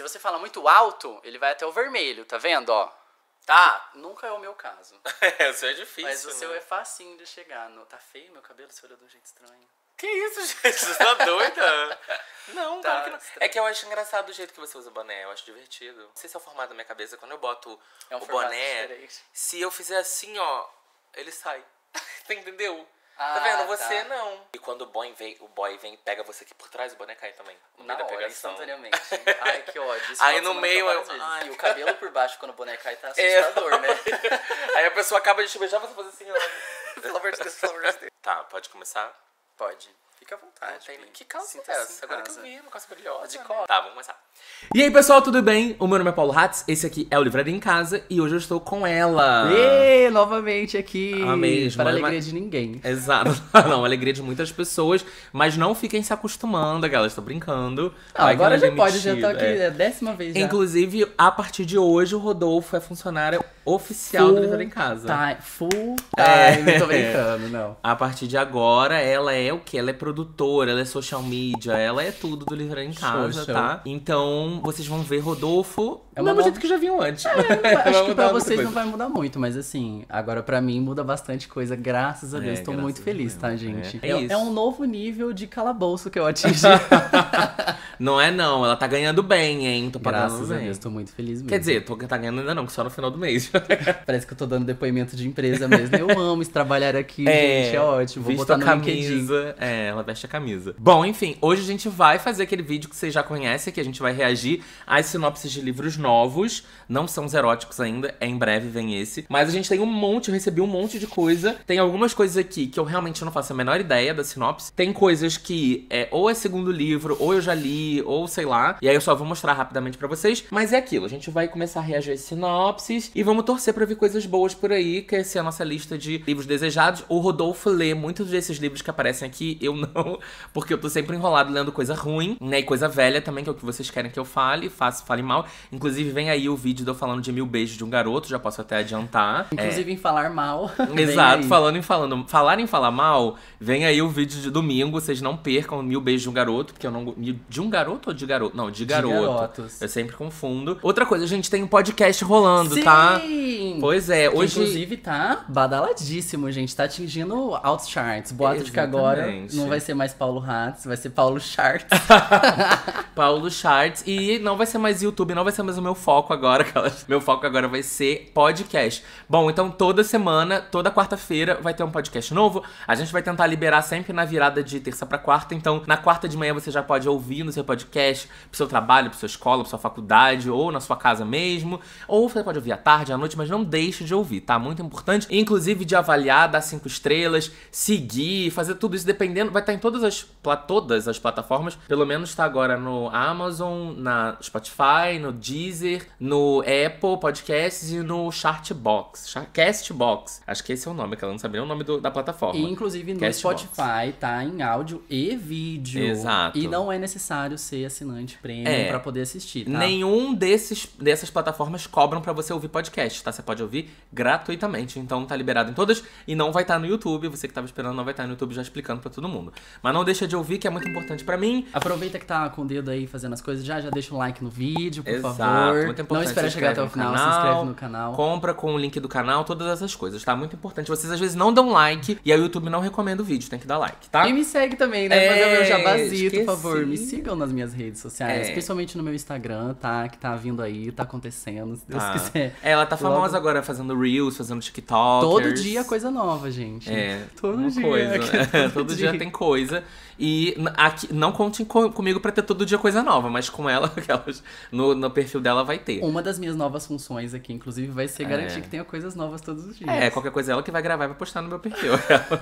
se você fala muito alto, ele vai até o vermelho, tá vendo, ó? Tá. Nunca é o meu caso. É, o seu é difícil. Mas o né? seu é facinho de chegar. No... Tá feio meu cabelo? Você olhou de um jeito estranho. Que isso, gente? Você tá doida? não, tá, claro que não. É que eu acho engraçado o jeito que você usa o boné, eu acho divertido. Não sei se é o formato da minha cabeça, quando eu boto é um o boné, diferente. se eu fizer assim, ó, ele sai. Entendeu? Tá ah, tá vendo? Você tá. não. E quando o boy vem, o boy vem pega você aqui por trás, o boné cai também. No Na meio hora, pegação. instantaneamente. Ai, que ódio. Isso aí no meio eu... Ai, o cabelo por baixo quando o boné cai tá é. assustador, é. né? aí a pessoa acaba de te beijar, você faz assim, ó. Pelo amor de Deus, pelo amor de Deus. Tá, pode começar? Pode. Fica à vontade. Que calça é essa? Agora que eu vi, uma calça brilhosa. De né? cor. Né? Tá, vamos começar. E aí, pessoal, tudo bem? O meu nome é Paulo Hatz, esse aqui é o Livraria em Casa e hoje eu estou com ela. E novamente aqui. Amém. Para a alegria uma... de ninguém. Exato. não, a alegria de muitas pessoas, mas não fiquem se acostumando, galera. Estou brincando. Não, agora já pode, já tô aqui, é. é a décima vez já. Inclusive, a partir de hoje, o Rodolfo é funcionário oficial full do Levando em Casa. É. Time, full time, é. tô brincando, não. A partir de agora, ela é o que? Ela é produtora, ela é social media, ela é tudo do Levando em Casa, show, show. tá? Então, vocês vão ver Rodolfo é o mesmo jeito que já viu antes. É, acho que pra vocês coisa. não vai mudar muito, mas assim, agora pra mim muda bastante coisa, graças a é, Deus. É, tô muito feliz, tá, gente? É, é, é, é, um novo nível de calabouço que eu atingi. não é não, ela tá ganhando bem, hein? Tô pagando graças bem. a Deus, tô muito feliz mesmo. Quer dizer, tô, tá ganhando ainda não, que só no final do mês vídeo. Parece que eu tô dando depoimento de empresa mesmo. Eu amo esse trabalhar aqui, é, gente. É ótimo. Vou botar a camisa. É, ela veste a camisa. Bom, enfim, hoje a gente vai fazer aquele vídeo que vocês já conhecem, que a gente vai reagir às sinopses de livros novos. Não são os eróticos ainda, é em breve vem esse. Mas a gente tem um monte, eu recebi um monte de coisa. Tem algumas coisas aqui que eu realmente não faço a menor ideia da sinopse. Tem coisas que é, ou é segundo livro, ou eu já li, ou sei lá. E aí eu só vou mostrar rapidamente para vocês. Mas é aquilo, a gente vai começar a reagir às sinopses e vamos vamos torcer para ver coisas boas por aí, que essa é a nossa lista de livros desejados. O Rodolfo lê muitos desses livros que aparecem aqui, eu não, porque eu tô sempre enrolado lendo coisa ruim, né? E coisa velha também, que é o que vocês querem que eu fale, faço, fale mal. Inclusive, vem aí o vídeo do eu falando de Mil Beijos de um Garoto, já posso até adiantar. É. Inclusive é. em falar mal. Exato, falando em falando. Falar em falar mal, vem aí o vídeo de domingo, vocês não percam Mil Beijos de um Garoto, porque eu não. De um garoto ou de garoto? Não, de garoto. De garotos. Eu sempre confundo. Outra coisa, a gente, tem um podcast rolando, Sim. tá? Sim! Pois é, hoje. Que, inclusive tá badaladíssimo, gente. Tá atingindo altos charts. Boato de que agora não vai ser mais Paulo Ratz, vai ser Paulo Charts. Paulo Charts. E não vai ser mais YouTube, não vai ser mais o meu foco agora, cara. Meu foco agora vai ser podcast. Bom, então toda semana, toda quarta-feira, vai ter um podcast novo. A gente vai tentar liberar sempre na virada de terça para quarta. Então, na quarta de manhã você já pode ouvir no seu podcast, pro seu trabalho, pro sua escola, pra sua faculdade, ou na sua casa mesmo. Ou você pode ouvir à tarde, à noite, mas não deixe de ouvir, tá? Muito importante. Inclusive de avaliar, dar cinco estrelas, seguir, fazer tudo isso dependendo. Vai estar tá em todas as, todas as plataformas. Pelo menos está agora no Amazon, na Spotify, no Deezer, no Apple Podcasts e no Chartbox. Castbox. Acho que esse é o nome, que ela não sabia o nome do, da plataforma. E, inclusive no Castbox. Spotify tá em áudio e vídeo. Exato. E não é necessário ser assinante premium é. para poder assistir, tá? Nenhum desses, dessas plataformas cobram para você ouvir podcast podcast, tá? Você pode ouvir gratuitamente. Então tá liberado em todas e não vai estar tá no YouTube. Você que tava esperando não vai estar tá no YouTube já explicando para todo mundo. Mas não deixa de ouvir, que é muito importante para mim. Aproveita que tá com o dedo aí fazendo as coisas, já já deixa o like no vídeo, por Exato, favor. Muito importante. Não espera chegar até o final, canal, se inscreve no canal. Compra com o link do canal, todas essas coisas, tá? Muito importante. Vocês às vezes não dão like e aí o YouTube não recomenda o vídeo, tem que dar like, tá? E me segue também, né? Fazer o meu é, jabazito, por favor. Me sigam nas minhas redes sociais, é. principalmente no meu Instagram, tá? Que tá vindo aí, tá acontecendo, se Deus ah. quiser. É, ela tá famosa logo... agora fazendo Reels, fazendo TikTok. Todo dia coisa nova, gente. É. Todo dia. Coisa, todo, todo dia, dia tem coisa. E aqui, não contem comigo para ter todo dia coisa nova, mas com ela, aquelas, no, no, perfil dela vai ter. Uma das minhas novas funções aqui, inclusive, vai ser é. garantir é. que tenha coisas novas todos os dias. É, qualquer coisa ela que vai gravar e vai postar no meu perfil.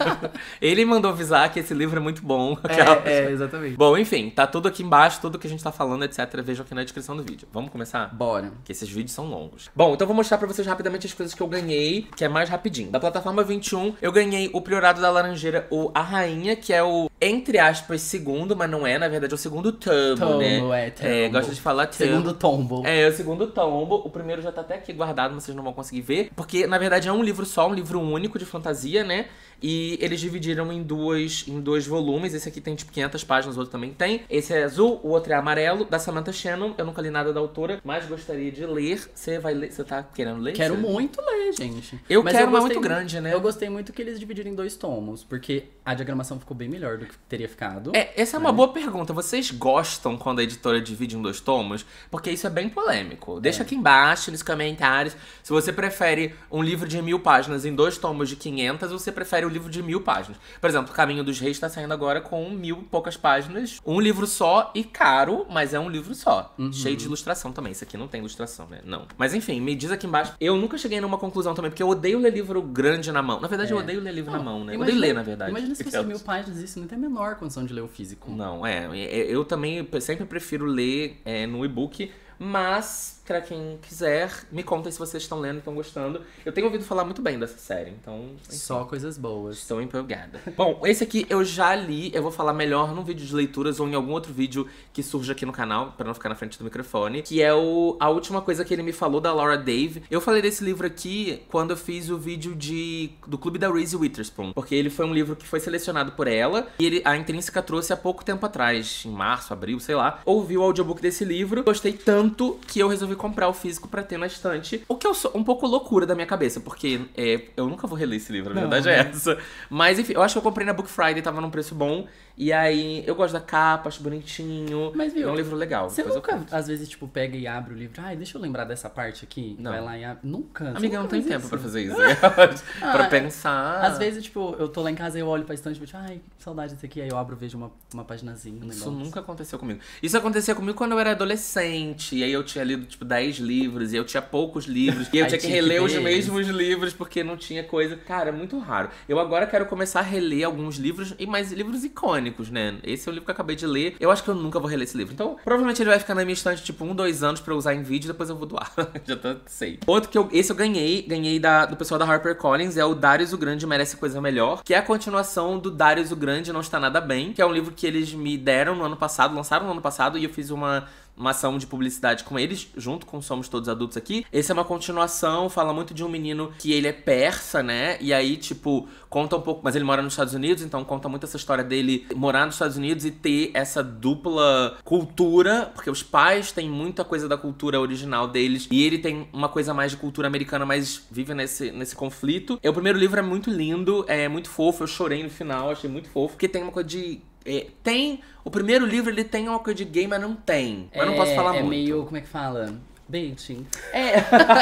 Ele mandou avisar que esse livro é muito bom. É, é, exatamente. Bom, enfim, tá tudo aqui embaixo, tudo que a gente tá falando, etc. Vejam aqui na descrição do vídeo. Vamos começar? Bora. Que esses vídeos são longos. Bom, então vou mostrar para vocês rapidamente as coisas que eu ganhei, que é mais rapidinho. Da plataforma 21, eu ganhei o Priorado da Laranjeira, o A Rainha, que é o, entre a aspas, segundo, mas não é, na verdade, é o segundo tombo, tombo né? É, tombo. é, gosto de falar tombo. Segundo tombo. É, é, o segundo tombo. O primeiro já tá até aqui guardado, mas vocês não vão conseguir ver. Porque, na verdade, é um livro só, um livro único de fantasia, né? E eles dividiram em, duas, em dois volumes. Esse aqui tem tipo 500 páginas, o outro também tem. Esse é azul, o outro é amarelo, da Samantha Shannon. Eu nunca li nada da autora, mas gostaria de ler. Você vai ler? Você tá querendo ler? Quero muito ler, gente. Eu mas quero, mas é muito grande, né? Eu gostei muito que eles dividiram em dois tomos, porque a diagramação ficou bem melhor do que teria ficado. É, essa é uma né? boa pergunta. Vocês gostam quando a editora divide em dois tomos? Porque isso é bem polêmico. Deixa é. aqui embaixo, nos comentários, se você prefere um livro de mil páginas em dois tomos de 500 ou você prefere um livro de mil páginas. Por exemplo, Caminho dos Reis está saindo agora com mil poucas páginas. Um livro só e caro, mas é um livro só. Uhum. Cheio de ilustração também. Isso aqui não tem ilustração, né? Não. Mas enfim, me diz aqui embaixo. Eu nunca cheguei numa conclusão também, porque eu odeio ler livro grande na mão. Na verdade, é. eu odeio ler livro não, na mão, né? Imagina, eu odeio ler, na verdade. Imagina se fosse é mil páginas, isso não tem a menor condição de ler o físico. Não, é. Eu também sempre prefiro ler é, no e-book, mas para quem quiser, me contem se vocês estão lendo, estão gostando. Eu tenho ouvido falar muito bem dessa série, então. Enfim, Só coisas boas. Estou empolgada. Bom, esse aqui eu já li, eu vou falar melhor num vídeo de leituras ou em algum outro vídeo que surja aqui no canal, para não ficar na frente do microfone, que é o a última coisa que ele me falou da Laura Dave. Eu falei desse livro aqui quando eu fiz o vídeo de do Clube da Reese Witherspoon, porque ele foi um livro que foi selecionado por ela e ele a Intrínseca trouxe há pouco tempo atrás, em março, abril, sei lá. Ouvi o audiobook desse livro, gostei tanto que eu resolvi comprar o físico para ter na estante. O que eu sou um pouco loucura da minha cabeça, porque é, eu nunca vou reler esse livro, a verdade é né? essa. Mas enfim, eu acho que eu comprei na Book Friday, tava num preço bom. E aí, eu gosto da capa, acho bonitinho. Mas, viu, é um livro legal. Você nunca, às vezes, tipo, pega e abre o livro. Ai, deixa eu lembrar dessa parte aqui. Não. Vai lá e abre. Nunca. Amiga, nunca não tem tempo isso. pra fazer isso. ah, pra pensar. Às vezes, tipo, eu tô lá em casa e eu olho pra estante e tipo, ai, saudade desse aqui. Aí eu abro e vejo uma, uma paginazinha. Um isso nunca aconteceu comigo. Isso acontecia comigo quando eu era adolescente. E aí eu tinha lido, tipo, 10 livros. E eu tinha poucos livros. E eu tinha que reler os mesmos livros porque não tinha coisa. Cara, é muito raro. Eu agora quero começar a reler alguns livros, e mais livros icônicos né? Esse é o livro que eu acabei de ler. Eu acho que eu nunca vou reler esse livro. Então, provavelmente ele vai ficar na minha estante, tipo, um, dois anos pra eu usar em vídeo depois eu vou doar. Já tô, sei. Outro que eu. Esse eu ganhei, ganhei da, do pessoal da HarperCollins, é o Darius o Grande Merece Coisa Melhor, que é a continuação do Darius o Grande Não Está Nada Bem, que é um livro que eles me deram no ano passado, lançaram no ano passado, e eu fiz uma uma ação de publicidade com eles, junto com Somos Todos Adultos aqui. Esse é uma continuação, fala muito de um menino que ele é persa, né? E aí, tipo, conta um pouco. Mas ele mora nos Estados Unidos, então conta muito essa história dele morar nos Estados Unidos e ter essa dupla cultura, porque os pais têm muita coisa da cultura original deles e ele tem uma coisa mais de cultura americana, mas vive nesse, nesse conflito. E é, o primeiro livro é muito lindo, é muito fofo, eu chorei no final, achei muito fofo, porque tem uma coisa de é, tem. O primeiro livro ele tem uma coisa de game, mas não tem. Mas é, não posso é, falar é muito. É meio. Como é que fala? Baiting. É.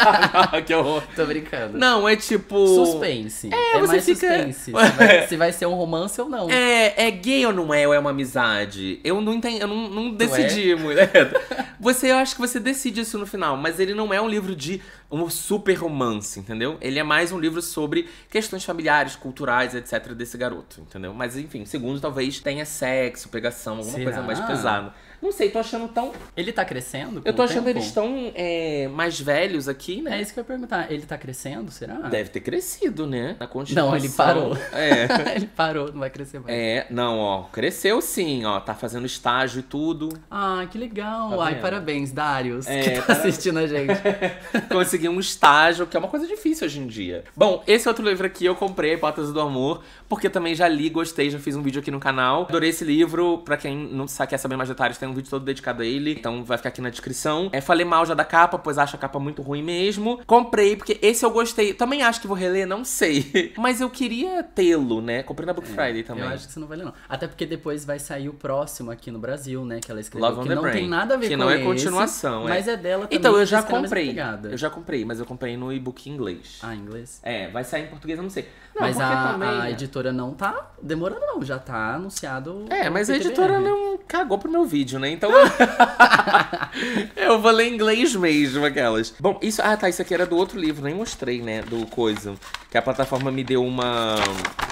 que horror. Tô brincando. Não, é tipo. Suspense. É, é mais fica... suspense. se, vai, se vai, ser um romance ou não. É, é gay ou não é, ou é uma amizade? Eu não entendi, eu não, não é? decidi, é? Né? mulher. Você, eu acho que você decide isso no final, mas ele não é um livro de um super romance, entendeu? Ele é mais um livro sobre questões familiares, culturais, etc. desse garoto, entendeu? Mas enfim, segundo talvez tenha sexo, pegação, alguma Será? coisa mais pesada. Não sei, tô achando tão. Ele tá crescendo? Eu tô achando tempo? eles tão é, mais velhos aqui, né? É isso que eu ia perguntar. Ele tá crescendo, será? Deve ter crescido, né? Na continuação. Não, ele parou. É. ele parou, não vai crescer mais. É, não, ó. Cresceu sim, ó. Tá fazendo estágio e tudo. Ah, que legal. Tá Ai, parabéns, Darius, é, que tá parabéns. assistindo a gente. Consegui um estágio, que é uma coisa difícil hoje em dia. Bom, esse outro livro aqui eu comprei, Hipótese do Amor, porque também já li, gostei, já fiz um vídeo aqui no canal. Adorei esse livro. Pra quem não sabe, quer saber mais detalhes, tem um vídeo todo dedicado a ele, então vai ficar aqui na descrição. É, falei mal já da capa, pois acho a capa muito ruim mesmo. Comprei, porque esse eu gostei. Também acho que vou reler, não sei. Mas eu queria tê-lo, né? Comprei na Book é, Friday também. Eu acho que você não vai ler, não. Até porque depois vai sair o próximo aqui no Brasil, né? Que ela escreveu. Love que não Brain, tem nada a ver que com Que não é esse, continuação, é. Mas é, dela também. Então, eu já comprei. Eu já comprei, mas eu comprei no e-book em inglês. Ah, em inglês? É, vai sair em português, eu não sei. Não, mas a, também, a né? editora não tá demorando, não. Já tá anunciado. É, mas a editora né? não cagou pro meu vídeo né? Então. eu vou ler inglês mesmo, aquelas. Bom, isso. Ah, tá. Isso aqui era do outro livro, nem mostrei, né? Do coisa. Que a plataforma me deu uma.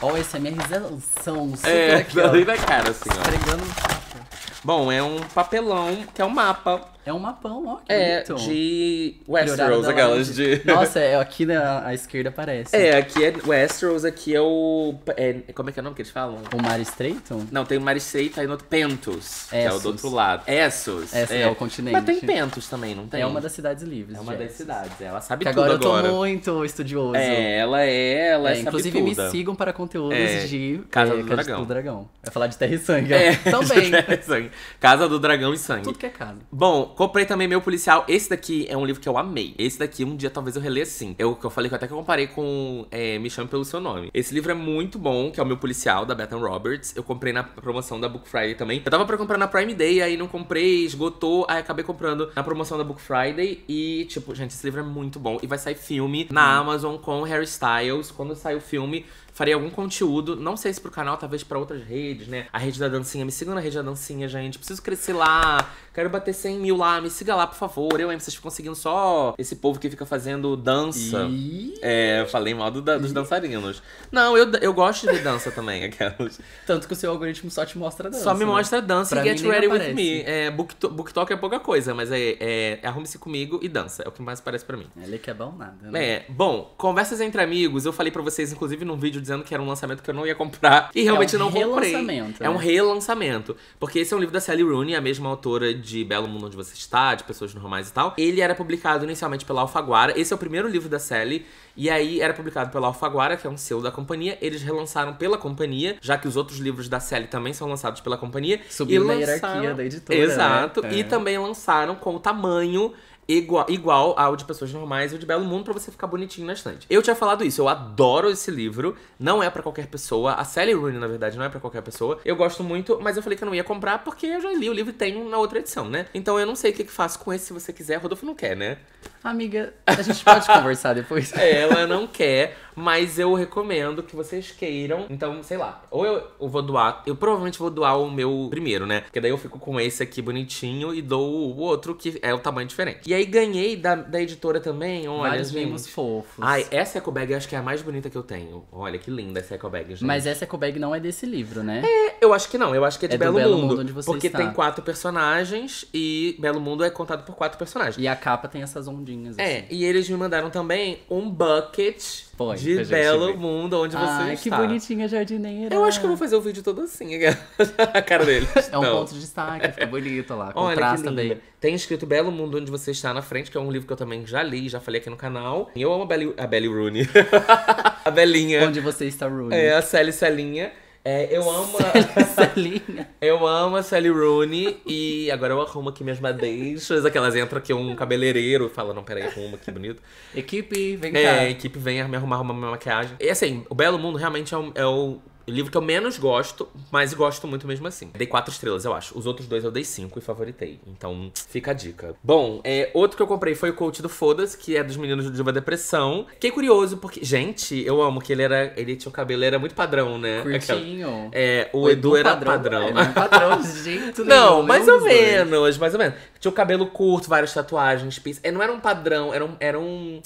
Olha, esse é são super é, aqui, ó. da cara, assim, ó. Bom, é um papelão que é um mapa é um mapão, ó. é, bonito. de Westeros, aquelas de... Nossa, é, aqui na à esquerda parece. É, aqui é Westeros, aqui é o... É, como é que é o nome que eles falam? O Mar Estreito? Não, tem o Mar Estreito aí no outro, Pentos, Essos. que é o do outro lado. Essos. Essa é. é o continente. Mas tem Pentos também, não tem? É uma das cidades livres. É uma das cidades, ela sabe que tudo agora. agora. eu tô muito estudioso. É, ela é, ela é, sabe Inclusive tudo. me sigam para conteúdos é. de... Casa, é, do, casa dragão. do Dragão. Vai falar de Terra e Sangue. É, também. Terra e Sangue. Casa do Dragão e Sangue. Tudo que é casa. Bom, comprei também Meu Policial. Esse daqui é um livro que eu amei. Esse daqui um dia talvez eu releia sim. Eu, que eu falei que eu até que eu comparei com é, Me Chame Pelo Seu Nome. Esse livro é muito bom, que é o Meu Policial, da Bethan Roberts. Eu comprei na promoção da Book Friday também. Eu tava pra comprar na Prime Day, aí não comprei, esgotou. Aí acabei comprando na promoção da Book Friday. E, tipo, gente, esse livro é muito bom. E vai sair filme na hum. Amazon com Harry Styles. Quando sair o filme, farei algum conteúdo, não sei se pro canal, talvez para outras redes, né? A rede da dancinha, me sigam na rede da dancinha, gente. Preciso crescer lá. Quero bater 100 mil lá, me siga lá, por favor. Eu, hein, vocês ficam seguindo só esse povo que fica fazendo dança. E... É, eu falei mal do, dos dançarinos. Não, eu, eu gosto de dança também, aquelas. Tanto que o seu algoritmo só te mostra dança. Só me né? mostra dança e Get Ready aparece. With Me. É, book, book Talk é pouca coisa, mas é, é, é Arrume-se Comigo e Dança. É o que mais parece pra mim. Ele que é bom nada, né? É, bom, Conversas Entre Amigos, eu falei pra vocês, inclusive, num vídeo dizendo que era um lançamento que eu não ia comprar. E é realmente é um não comprei. É um relançamento. É um né? relançamento. Porque esse é um livro da Sally Rooney, a mesma autora de Belo Mundo onde você está, de pessoas normais e tal. Ele era publicado inicialmente pela Alfaguara. Esse é o primeiro livro da Sally. E aí era publicado pela Alfaguara, que é um selo da companhia. Eles relançaram pela companhia, já que os outros livros da Sally também são lançados pela companhia. Subindo lançaram... a hierarquia da editora. Né? Exato. Né? É. E também lançaram com o tamanho igual, igual ao de pessoas normais e o de Belo Mundo para você ficar bonitinho na estante. Eu tinha falado isso, eu adoro esse livro, não é para qualquer pessoa. A Sally Rooney, na verdade, não é para qualquer pessoa. Eu gosto muito, mas eu falei que eu não ia comprar porque eu já li o livro e tenho na outra edição, né? Então eu não sei o que, que faço com esse se você quiser. Rodolfo não quer, né? Amiga, a gente pode conversar depois. Ela não quer, mas eu recomendo que vocês queiram. Então, sei lá. Ou eu, eu, vou doar. Eu provavelmente vou doar o meu primeiro, né? Porque daí eu fico com esse aqui bonitinho e dou o outro que é o tamanho diferente. E aí ganhei da, da editora também. Olha, Vários mimos fofos. Ai, essa eco bag eu acho que é a mais bonita que eu tenho. Olha que linda essa eco bag, gente. Mas essa eco bag não é desse livro, né? É, eu acho que não. Eu acho que é de é Belo, Belo, Mundo. Mundo porque está. tem quatro personagens e Belo Mundo é contado por quatro personagens. E a capa tem essas ondinhas. É, assim. e eles me mandaram também um bucket de belo mundo onde você Ai, está. que bonitinha a jardineira. Eu acho que eu vou fazer o um vídeo todo assim, a cara dele. é um ponto de destaque, fica bonito lá. Contrasta bem. Tem escrito Belo Mundo Onde Você Está na frente, que é um livro que eu também já li, já falei aqui no canal. E eu amo a Belly, a Belly Rooney. a Belinha. Onde Você Está, Rooney. É, a Sally Celinha. É, eu amo. Celinha. eu amo a Sally Rooney e agora eu arrumo aqui minhas madeixas. Aquelas entram aqui um cabeleireiro e fala: Não, peraí, arruma, que bonito. Equipe, vem é, cá. É, equipe, vem me arrumar, arrumar minha maquiagem. E assim, o Belo Mundo realmente é o, é o livro que eu menos gosto, mas gosto muito mesmo assim. Dei quatro estrelas, eu acho. Os outros dois eu dei cinco e favoritei. Então, fica a dica. Bom, é, outro que eu comprei foi o Coach do Foda-se, que é dos meninos do uma Depressão. Fiquei curioso, porque. Gente, eu amo que ele era. Ele tinha o cabelo, era muito padrão, né? Curtinho. Aquela, é, o, o Edu, Edu, era padrão. padrão. É, padrão de jeito nenhum. Não, mais ou menos, mais ou menos. Tinha o cabelo curto, várias tatuagens, pizza. É, não era um padrão, era um. Era um,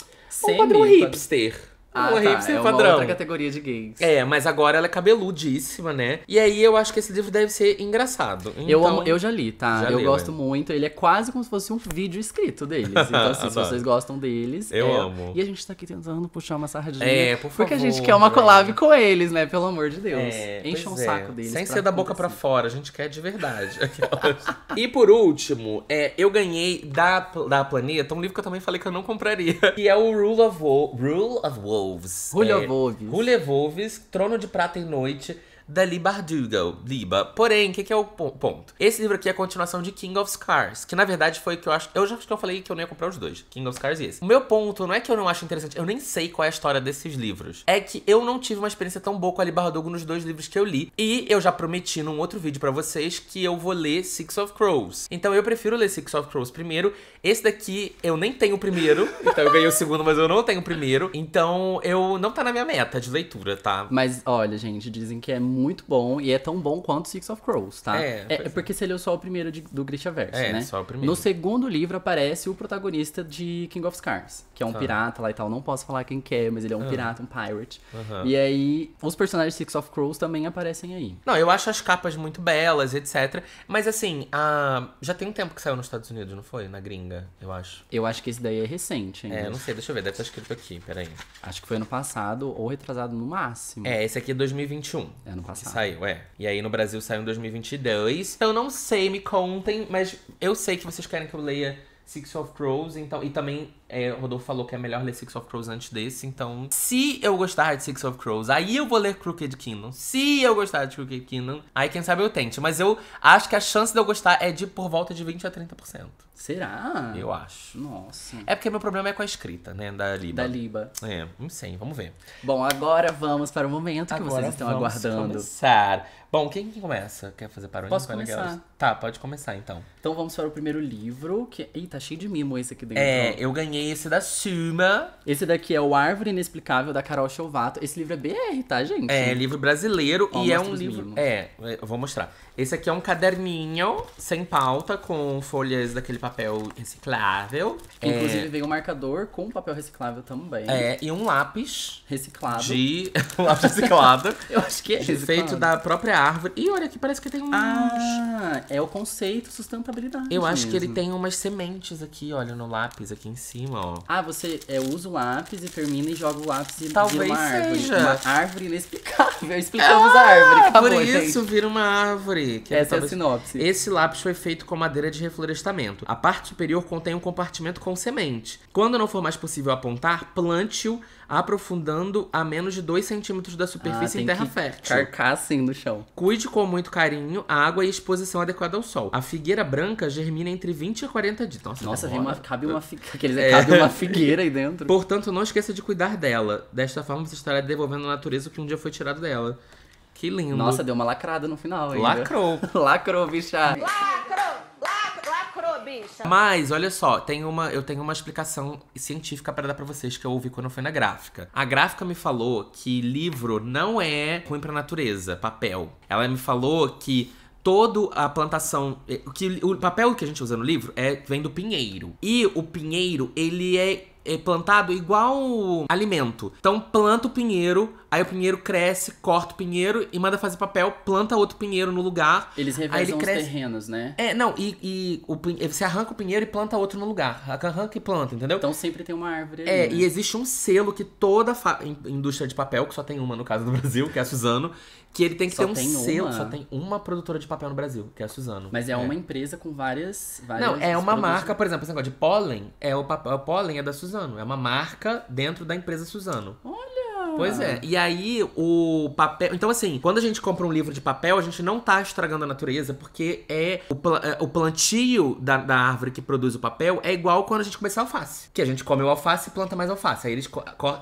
um padrão hipster. Padrão. Ah, tá. hipster é uma outra categoria de gays. É, mas agora ela é cabeludíssima, né? E aí eu acho que esse livro deve ser engraçado. Então, eu, amo, então, eu já li, tá? Já eu li, gosto é. muito. Ele é quase como se fosse um vídeo escrito deles. Então, assim, se vocês gostam deles. Eu é... amo. E a gente tá aqui tentando puxar uma sardinha. É, por favor. Porque a gente quer uma é. collab com eles, né? Pelo amor de Deus. É, Encha um é. saco deles. Sem ser da boca para assim. fora, a gente quer de verdade. e por último, é, eu ganhei da, da Planeta um livro que eu também falei que eu não compraria. Que é o Rule of War. Rule of War Wolves. Julia é, Wolves. Julia Wolves, Trono de Prata em Noite da Liba Bardugo, Liba. Porém, o que, que, é o ponto? Esse livro aqui é a continuação de King of Scars, que na verdade foi o que eu acho. Eu já acho que eu falei que eu não ia comprar os dois, King of Scars e esse. O meu ponto não é que eu não acho interessante, eu nem sei qual é a história desses livros. É que eu não tive uma experiência tão boa com a Liba Bardugo nos dois livros que eu li. E eu já prometi num outro vídeo para vocês que eu vou ler Six of Crows. Então eu prefiro ler Six of Crows primeiro. Esse daqui eu nem tenho o primeiro, então eu ganhei o segundo, mas eu não tenho o primeiro. Então eu não tá na minha meta de leitura, tá? Mas olha, gente, dizem que é muito muito bom e é tão bom quanto Six of Crows, tá? É, é, é, é porque você leu só o primeiro de, do Grisha Verso, é, né? só o primeiro. No segundo livro aparece o protagonista de King of Scars que é um tá. pirata lá e tal. Não posso falar quem é, mas ele é um ah. pirata, um pirate. Uhum. E aí, os personagens Six of Crows também aparecem aí. Não, eu acho as capas muito belas, etc. Mas assim, a... já tem um tempo que saiu nos Estados Unidos, não foi? Na gringa, eu acho. Eu acho que esse daí é recente, hein? É, não sei, deixa eu ver, deve estar tá escrito aqui, peraí. Acho que foi ano passado ou retrasado no máximo. É, esse aqui é 2021. É ano passado. Que saiu, é. E aí no Brasil saiu em 2022. Então não sei, me contem, mas eu sei que vocês querem que eu leia Six of Crows, então. E também é, o Rodolfo falou que é melhor ler Six of Crows antes desse, então. Se eu gostar de Six of Crows, aí eu vou ler Crooked Kingdom. Se eu gostar de Crooked Kingdom, aí quem sabe eu tente. Mas eu acho que a chance de eu gostar é de por volta de 20 a 30%. Será? Eu acho. Nossa. É porque meu problema é com a escrita, né? Da Liba. Da Liba. É, não sei, vamos ver. Bom, agora vamos para o momento que agora vocês estão vamos aguardando. Começar. Bom, quem que começa? Quer fazer barulho? Posso começar? Legal? Tá, pode começar então. Então vamos para o primeiro livro, que. É- Ih, tá cheio de mimo esse aqui dentro. É, eu ganhei esse da Suma. Esse daqui é o Árvore Inexplicável, da Carol Chauvato. Esse livro é BR, tá, gente? É, livro brasileiro e é um livro... Mimos. É, eu vou mostrar. Esse aqui é um caderninho sem pauta, com folhas daquele papel reciclável. É, inclusive, é... veio um marcador com papel reciclável também. É, e um lápis. Reciclado. De. um lápis reciclado. Eu acho que é. Reciclado. Feito da própria árvore. E olha aqui, parece que tem um. Ah, é o conceito sustentabilidade. Eu acho mesmo. que ele tem umas sementes aqui, olha, no lápis, aqui em cima, ó. Ah, você é, usa o lápis e termina e joga o lápis e Talvez uma árvore. Seja. Uma árvore inexplicável. Explicamos ah, a árvore. Acabou, por isso, gente. vira uma árvore que Essa é a sinopse. Esse lápis foi feito com madeira de reflorestamento. A parte superior contém um compartimento com semente. Quando não for mais possível apontar, plante-o aprofundando a menos de 2 centímetros da superfície ah, em terra fértil. Carcar assim no chão. Cuide com muito carinho a água e exposição adequada ao sol. A figueira branca germina entre 20 e 40 dias. Nossa, Nossa uma, cabe uma, Aqueles, é. cabe uma figueira aí dentro. Portanto, não esqueça de cuidar dela. Desta forma, você estará devolvendo à natureza o que um dia foi tirado dela. Que lindo. Nossa, deu uma lacrada no final ainda. Lacrou. lacrou, bicha. Lacrou! Lacrou, bicha. Mas, olha só, tem uma, eu tenho uma explicação científica para dar para vocês que eu ouvi quando eu fui na gráfica. A gráfica me falou que livro não é ruim pra natureza, papel. Ela me falou que toda a plantação, eh, que o papel que a gente usa no livro é vem do pinheiro. E o pinheiro, ele é é plantado igual alimento. Então planta o pinheiro Aí o pinheiro cresce, corta o pinheiro e manda fazer papel, planta outro pinheiro no lugar. Eles revezam ele os terrenos, né? É, não, e, e o, você arranca o pinheiro e planta outro no lugar. Arranca e planta, entendeu? Então sempre tem uma árvore é, ali, É, né? e existe um selo que toda fa... indústria de papel, que só tem uma no caso do Brasil, que é a Suzano, que ele tem que só ter um selo. Uma. Só tem uma produtora de papel no Brasil, que é a Suzano. Mas é, é. uma empresa com várias. várias não, é uma marca, por exemplo, esse negócio de pólen, é o papel. O pólen é da Suzano. É uma marca dentro da empresa Suzano. Olha! Pois é. E aí, o papel. Então, assim, quando a gente compra um livro de papel, a gente não tá estragando a natureza, porque é o, é, o plantio da, da árvore que produz o papel é igual quando a gente começa a alface. Que a gente come o alface e planta mais alface. Aí eles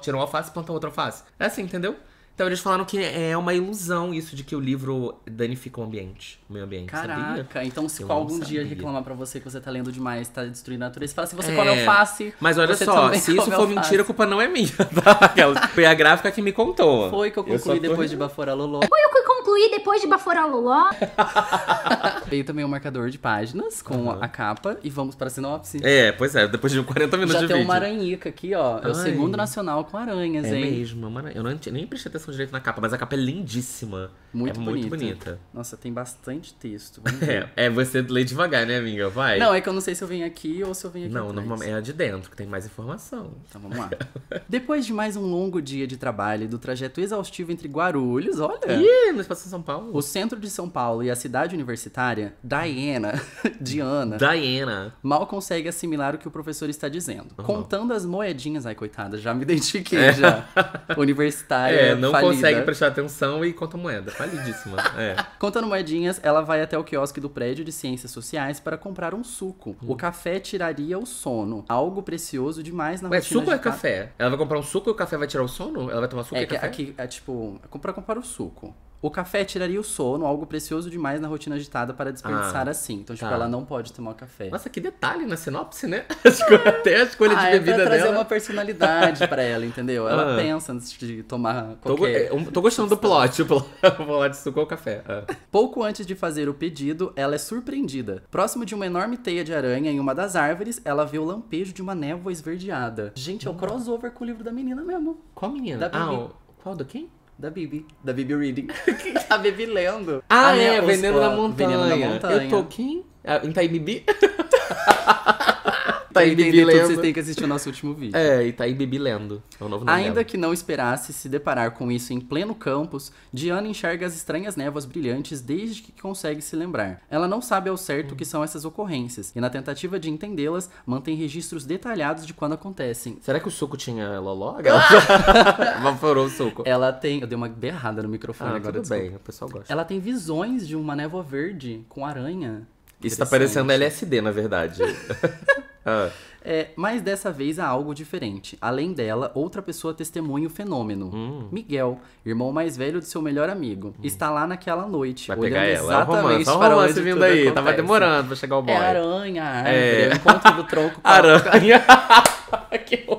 tiram o alface e plantam outra alface. É assim, entendeu? Então eles falaram que é uma ilusão isso de que o livro danifica o ambiente, o meio ambiente, Caraca, sabia? então se qual algum dia reclamar para você que você tá lendo demais, tá destruindo a natureza, assim, você fala se você é, come alface. Mas olha só, se isso for mentira, a culpa não é minha, tá? Foi a gráfica que me contou. Foi que eu concluí eu depois rindo. de Bafora Loló. Foi eu que concluí depois de Bafora Loló. Veio também o um marcador de páginas com uhum. a capa e vamos para a sinopse. É, pois é, depois de 40 minutos Já de vídeo. Já tem uma aranhica aqui, ó. É o segundo nacional com aranhas, é hein? É mesmo, uma aranha. Eu nem prestei atenção atenção direito na capa, mas a capa é lindíssima. É muito, é bonita. muito bonita. Nossa, tem bastante texto. é, é, você lê devagar, né, amiga? Vai. Não, é que eu não sei se eu venho aqui ou se eu venho aqui. Não, normalmente é a de dentro, que tem mais informação. Então vamos lá. Depois de mais um longo dia de trabalho e do trajeto exaustivo entre Guarulhos, olha. Ih, no espaço de São Paulo. O centro de São Paulo e a cidade universitária, Diana, Diana. Diana. Mal consegue assimilar o que o professor está dizendo. Uhum. Contando as moedinhas. Ai, coitada, já me identifiquei, é. já. Universitária. É, não falida. consegue prestar atenção e conta moeda. Falidíssima. É. Contando moedinhas, ela vai até o quiosque do prédio de ciências sociais para comprar um suco. Hum. O café tiraria o sono. Algo precioso demais na Ué, rotina suco é café? Ela vai comprar um suco e o café vai tirar o sono? Ela vai tomar suco é, e café? Aqui, é tipo, comprar, comprar o suco. O café tiraria o sono, algo precioso demais na rotina agitada para desperdiçar ah, assim. Então, tipo, tá. ela não pode tomar café. Nossa, que detalhe na sinopse, né? Até a escolha ah, de bebida é pra trazer dela. uma personalidade para ela, entendeu? Ela ah. pensa antes de tomar qualquer... Tô, é, tô gostando do plot, o plot suco é o café. Ah. Pouco antes de fazer o pedido, ela é surpreendida. Próximo de uma enorme teia de aranha em uma das árvores, ela vê o lampejo de uma névoa esverdeada. Gente, é o hum. crossover com o livro da menina mesmo. Qual menina? Da ah, o... qual? Do quem? Da Bibi. Da Bibi reading. a tá Bibi lendo. Ah, ah é, Veneno, os, na montanha. Veneno na Montanha. Eu tô aqui em Itaibibi. Itaí tá Bibi lendo. vocês têm que assistir o nosso último vídeo. É, Itaí tá Bibi lendo. É o novo nome Ainda dela. que não esperasse se deparar com isso em pleno campus, Diana enxerga as estranhas névoas brilhantes desde que consegue se lembrar. Ela não sabe ao certo o hum. que são essas ocorrências, e na tentativa de entendê-las, mantém registros detalhados de quando acontecem. Será que o suco tinha loló? Ela ah! o suco. Ela tem... Eu dei uma berrada no microfone ah, agora, tudo desculpa. bem, o pessoal gosta. Ela tem visões de uma névoa verde com aranha. Isso tá parecendo LSD, na verdade. Ah. É, mas dessa vez há algo diferente. Além dela, outra pessoa testemunha o fenômeno. Hum. Miguel, irmão mais velho de seu melhor amigo, hum. está lá naquela noite, Vai olhando pegar ela. exatamente é um romance, um romance para vindo aí. Acontece. Tava demorando para chegar o boy. É aranha, é. árvore, é. encontro do tronco. Aranha. que horror.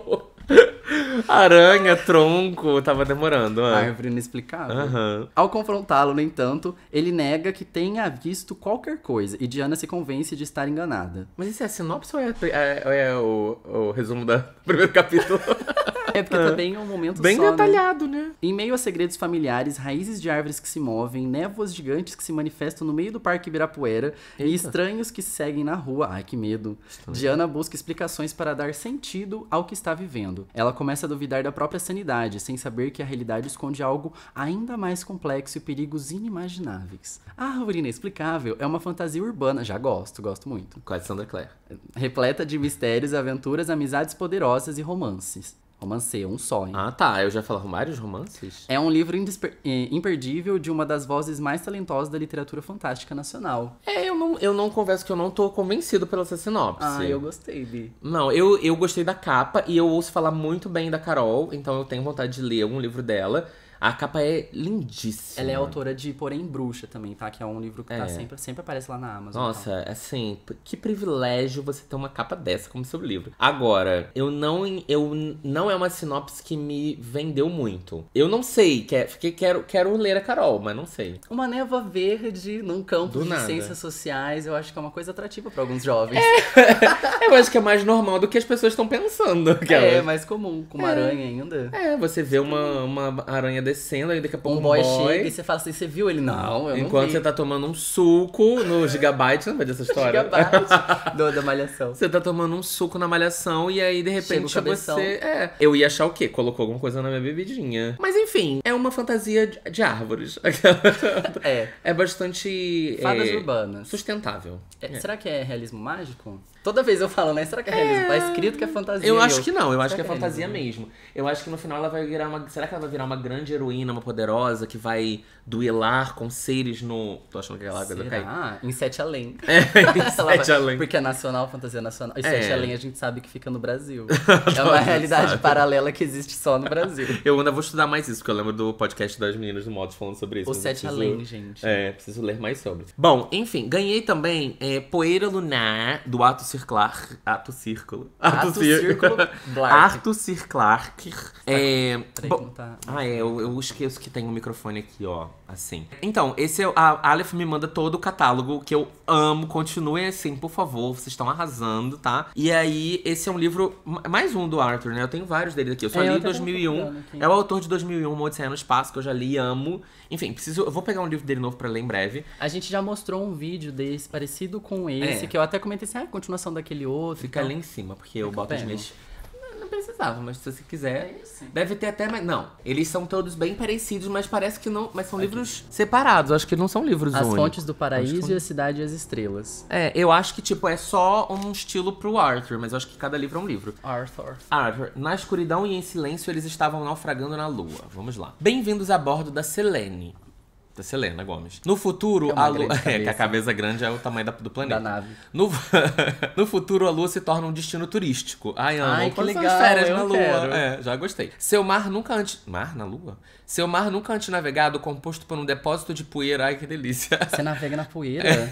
Aranha, tronco, tava demorando. Né? Árvore inexplicável. Uhum. Ao confrontá-lo, no entanto, ele nega que tenha visto qualquer coisa e Diana se convence de estar enganada. Mas isso é a sinopse ou é, é, é o, o, resumo do primeiro capítulo? é porque também tá ah. é um momento Bem só, né? detalhado, né? né? Em meio a segredos familiares, raízes de árvores que se movem, névoas gigantes que se manifestam no meio do Parque Ibirapuera Eita. e estranhos que seguem na rua. Ai, que medo. Estranho. Diana busca explicações para dar sentido ao que está vivendo. Ela começa a duvidar da própria sanidade, sem saber que a realidade esconde algo ainda mais complexo e perigos inimagináveis. A Árvore Inexplicável é uma fantasia urbana, já gosto, gosto muito. Quase Sandra Clare. Repleta de mistérios, aventuras, amizades poderosas e romances romance, um só, hein? Ah, tá. Eu já falava vários romances. É um livro é, imperdível de uma das vozes mais talentosas da literatura fantástica nacional. É, eu não, eu não converso que eu não tô convencido pela sua sinopse. Ah, eu gostei, Bi. Não, eu, eu gostei da capa e eu ouço falar muito bem da Carol, então eu tenho vontade de ler algum livro dela. A capa é lindíssima. Ela é autora de Porém Bruxa também, tá? Que é um livro que tá é. tá sempre, sempre aparece lá na Amazon. Nossa, assim, que privilégio você ter uma capa dessa como seu livro. Agora, eu não, eu não é uma sinopse que me vendeu muito. Eu não sei, quer, fiquei, quero, quero ler a Carol, mas não sei. Uma névoa verde num campo Do de nada. ciências sociais, eu acho que é uma coisa atrativa para alguns jovens. É. eu acho que é mais normal do que as pessoas estão pensando. é, É, mais comum, com uma é. aranha ainda. É, você vê uma, uma aranha descendo, aí daqui a pouco um boy, boy chega e você fala assim, você viu ele? Não, eu Enquanto não você tá tomando um suco no Gigabyte, lembra dessa história? gigabyte do, da Malhação. Você tá tomando um suco na Malhação e aí, de repente, você... É, eu ia achar o quê? Colocou alguma coisa na minha bebidinha. Mas, enfim, é uma fantasia de, de árvores. é. É bastante... Fadas é, urbanas. Sustentável. É, é. será que é realismo mágico? Toda vez eu falo, né? Será que é realismo? Tá é... Tá escrito que é fantasia. Eu acho eu... que não, eu acho que, que é, é fantasia mesmo. Eu acho que no final ela vai virar uma. Será que ela vai virar uma grande heroína, uma poderosa, que vai duelar com seres no. Tô achando que é lá Será? vai Em Sete Além. É, em Sete vai... Além. Porque é nacional, fantasia nacional. E é. Sete Além a gente sabe que fica no Brasil. é uma realidade sabe. paralela que existe só no Brasil. eu ainda vou estudar mais isso, porque eu lembro do podcast das meninas do Modos falando sobre isso. O Sete preciso... Além, gente. É, preciso ler mais sobre. Bom, enfim, ganhei também é, Poeira Lunar, do Ato circular. Ato círculo. Ato, círculo. Blark. Ato circular. É. Bom, tá- tá ah, é. Eu, eu, esqueço que tem um microfone aqui, ó. Assim. Então, esse é. A Aleph me manda todo o catálogo que eu amo. Continuem assim, por favor. Vocês estão arrasando, tá? E aí, esse é um livro. Mais um do Arthur, né? Eu tenho vários dele aqui. Eu só é, li em 2001. É o autor de 2001, Uma Odisseia no Espaço, que eu já li amo. Enfim, preciso. Eu vou pegar um livro dele novo pra ler em breve. A gente já mostrou um vídeo desse parecido com esse, é. que eu até comentei assim, ah, continua daquele outro. Fica então, ali em cima, porque eu boto os meus não precisava, mas se você quiser. É deve ter até mais. Não, eles são todos bem parecidos, mas parece que não. Mas são Aqui. livros separados, acho que não são livros As únicos. Fontes do Paraíso e A Cidade e as Estrelas. É, eu acho que, tipo, é só um estilo pro Arthur, mas eu acho que cada livro é um livro. Arthur. Arthur. Na escuridão e em silêncio, eles estavam naufragando na lua. Vamos lá. Bem-vindos a bordo da Selene da tá Selena Gomes. No futuro, é a Lua. É, que a cabeça grande é o tamanho da, do planeta. Da nave. No... no futuro, a Lua se torna um destino turístico. Ai, amo. Ai, que legal. férias na Lua. É, já gostei. Seu mar nunca antes. Mar na Lua? Seu mar nunca antes navegado, composto por um depósito de poeira. Ai, que delícia. Você navega na poeira? É.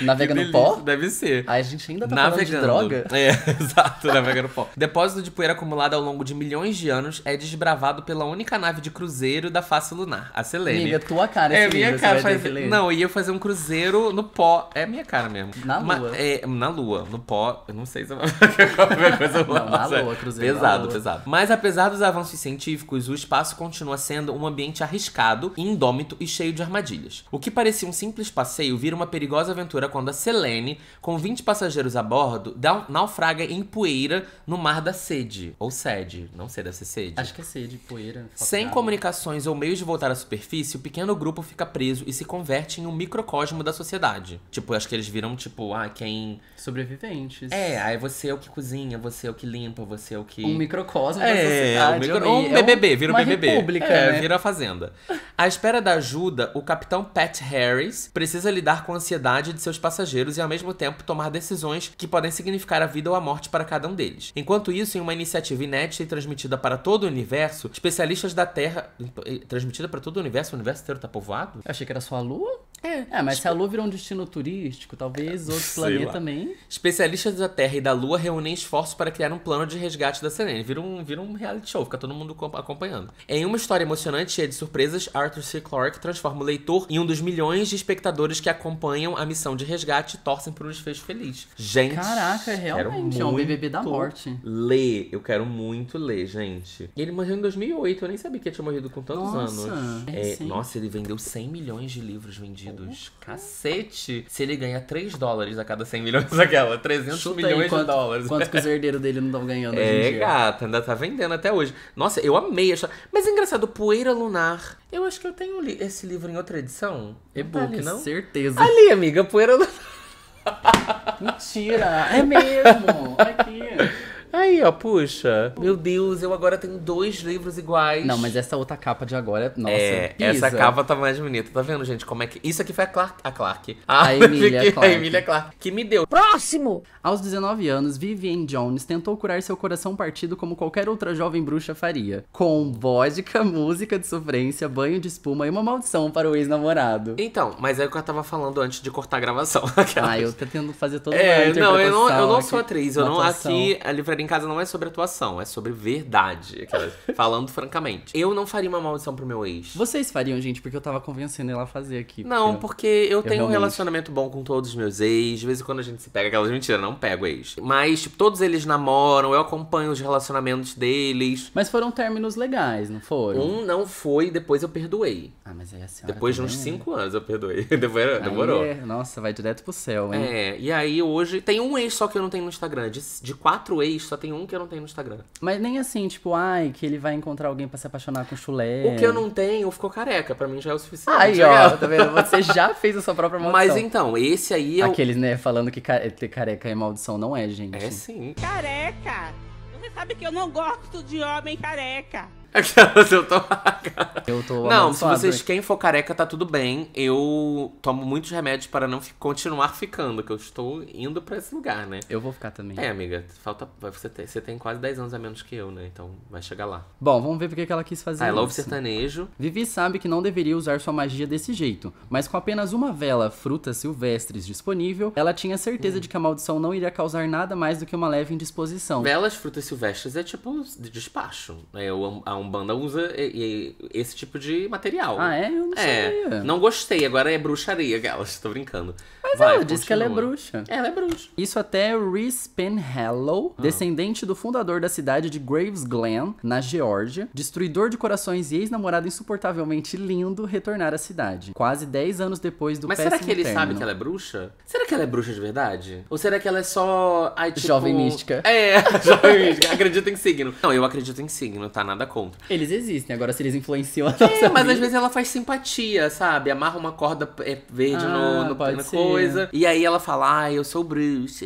Navega no pó? Deve ser. Ai, a gente ainda tá Navegando. falando de droga? É, exato, navega no pó. Depósito de poeira acumulado ao longo de milhões de anos é desbravado pela única nave de cruzeiro da face lunar, a Selene. Amiga, tua cara é, é minha livro, cara. Faz... Não, eu ia fazer um cruzeiro no pó. É minha cara mesmo. Na lua. é, na lua, no pó. Eu não sei se é uma coisa não, na lua, cruzeiro. Pesado, lua. pesado. Mas apesar dos avanços científicos, o espaço continua sendo um ambiente arriscado, indômito e cheio de armadilhas. O que parecia um simples passeio vira uma perigosa aventura quando a Selene, com 20 passageiros a bordo, dá um, naufraga em poeira no mar da sede. Ou sede, não sei, deve ser sede. Acho que é sede, poeira. Sem comunicações ou meios de voltar à superfície, o pequeno grupo fica preso e se converte em um microcosmo da sociedade. Tipo, acho que eles viram, tipo, ah, quem. Sobreviventes. É, aí você é o que cozinha, você é o que limpa, você é o que. Um microcosmo é, da sociedade. Né? Um micro... Um BBB, é vira um BBB. República, é, né? vira a fazenda. À espera da ajuda, o capitão Pat Harris precisa lidar com a ansiedade de seus passageiros e ao mesmo tempo tomar decisões que podem significar a vida ou a morte para cada um deles. Enquanto isso, em uma iniciativa inédita e transmitida para todo o universo, especialistas da Terra. Transmitida para todo o universo, o universo inteiro tá tá povoado? Eu achei que era só a lua. É, é, mas se a tipo Lua virou um destino turístico, talvez é, outro Sei planeta lá. também. Especialistas da Terra e da Lua reúnem esforços para criar um plano de resgate da Serena. Vira um, vira um reality show, fica todo mundo acompanhando. Em uma história emocionante cheia de surpresas, Arthur C. Clarke transforma o leitor em um dos milhões de espectadores que acompanham a missão de resgate e torcem por um desfecho feliz. Gente, caraca, realmente é um BBB da morte. Lê, eu quero muito ler, gente. E ele morreu em 2008, eu nem sabia que ele tinha morrido com tantos nossa, anos. É, é nossa, ele vendeu 100 milhões de livros vendidos fudidos. Cacete! Se ele ganha 3 dólares a cada 100 milhões, aquela, 300 Chuta milhões quanto, de dólares. Quanto que os herdeiros dele não estão ganhando é, hoje em é, dia? gata, ainda tá vendendo até hoje. Nossa, eu amei essa. Mas é engraçado, Poeira Lunar. Eu acho que eu tenho li esse livro em outra edição. E-book, tá não? Certeza. Ali, amiga, Poeira Lunar. Mentira! É mesmo! Aqui. Aí, ó, puxa. Meu Deus, eu agora tenho dois livros iguais. Não, mas essa outra capa de agora, nossa, é, pisa. Essa capa tá mais bonita. Tá vendo, gente, como é que... Isso aqui foi a Clark. A Clark. A, ah, a Emília que... Clark. A Emília Clark. Que me deu. Próximo! Aos 19 anos, Vivian Jones tentou curar seu coração partido como qualquer outra jovem bruxa faria. Com vodka, música de sofrência, banho de espuma e uma maldição para o ex-namorado. Então, mas é o que eu tava falando antes de cortar a gravação. Aquelas... Ah, eu tentando fazer toda é, a interpretação. Não, eu não, eu não sou atriz. Eu não, aqui, a livraria em casa não é sobre atuação, é sobre verdade. falando francamente. Eu não faria uma maldição pro meu ex. Vocês fariam, gente, porque eu tava convencendo ela a fazer aqui. Porque não, porque eu, eu tenho realmente... um relacionamento bom com todos os meus ex. De vez em quando a gente se pega aquelas mentiras, não pego ex. Mas, tipo, todos eles namoram, eu acompanho os relacionamentos deles. Mas foram términos legais, não foram? Um não foi, depois eu perdoei. Ah, mas aí é a senhora Depois de uns 5 né? anos eu perdoei. Demorou. É... Nossa, vai direto pro céu, hein? É, e aí hoje tem um ex só que eu não tenho no Instagram. De, de quatro ex, só só tem um que eu não tenho no Instagram. Mas nem assim, tipo, ai, que ele vai encontrar alguém pra se apaixonar com chulé. O que eu não tenho ficou careca, pra mim já é o suficiente. Aí, tá ó, tá vendo? Você já fez a sua própria maldição. Mas então, esse aí é. O... Aqueles, né, falando que ter careca é maldição, não é, gente. É sim. Careca! Você sabe que eu não gosto de homem careca. Aquelas eu tô. eu tô não, se vocês querem for careca, tá tudo bem. Eu tomo muitos remédios para não continuar ficando, que eu estou indo pra esse lugar, né? Eu vou ficar também. É, amiga, falta. Você tem, você tem quase 10 anos a menos que eu, né? Então vai chegar lá. Bom, vamos ver o que ela quis fazer I ah, é love sertanejo. Vivi sabe que não deveria usar sua magia desse jeito, mas com apenas uma vela, frutas silvestres disponível, ela tinha certeza hum. de que a maldição não iria causar nada mais do que uma leve indisposição. Velas, frutas silvestres é tipo de despacho. É né? um Umbanda usa esse tipo de material. Ah, é? Eu não é, sabia. Não gostei, agora é bruxaria, galera. tô brincando. Mas Vai, ela continua. disse que ela é bruxa. É, ela é bruxa. Isso até Rhys Penhallow, ah. descendente do fundador da cidade de Graves Glen, na Geórgia, destruidor de corações e ex-namorado insuportavelmente lindo, retornar à cidade. Quase 10 anos depois do Mas será que ele sabe que ela é bruxa? Será que ela é bruxa de verdade? Ou será que ela é só... Ai, tipo... Jovem mística. É, jovem mística. Acredita em signo. Não, eu acredito em signo, tá? Nada contra. Eles existem, agora se eles influenciam a nossa mas vida. às vezes ela faz simpatia, sabe? Amarra uma corda é, verde ah, no, no pode na ser. coisa. E aí ela fala, ah, eu sou bruxa,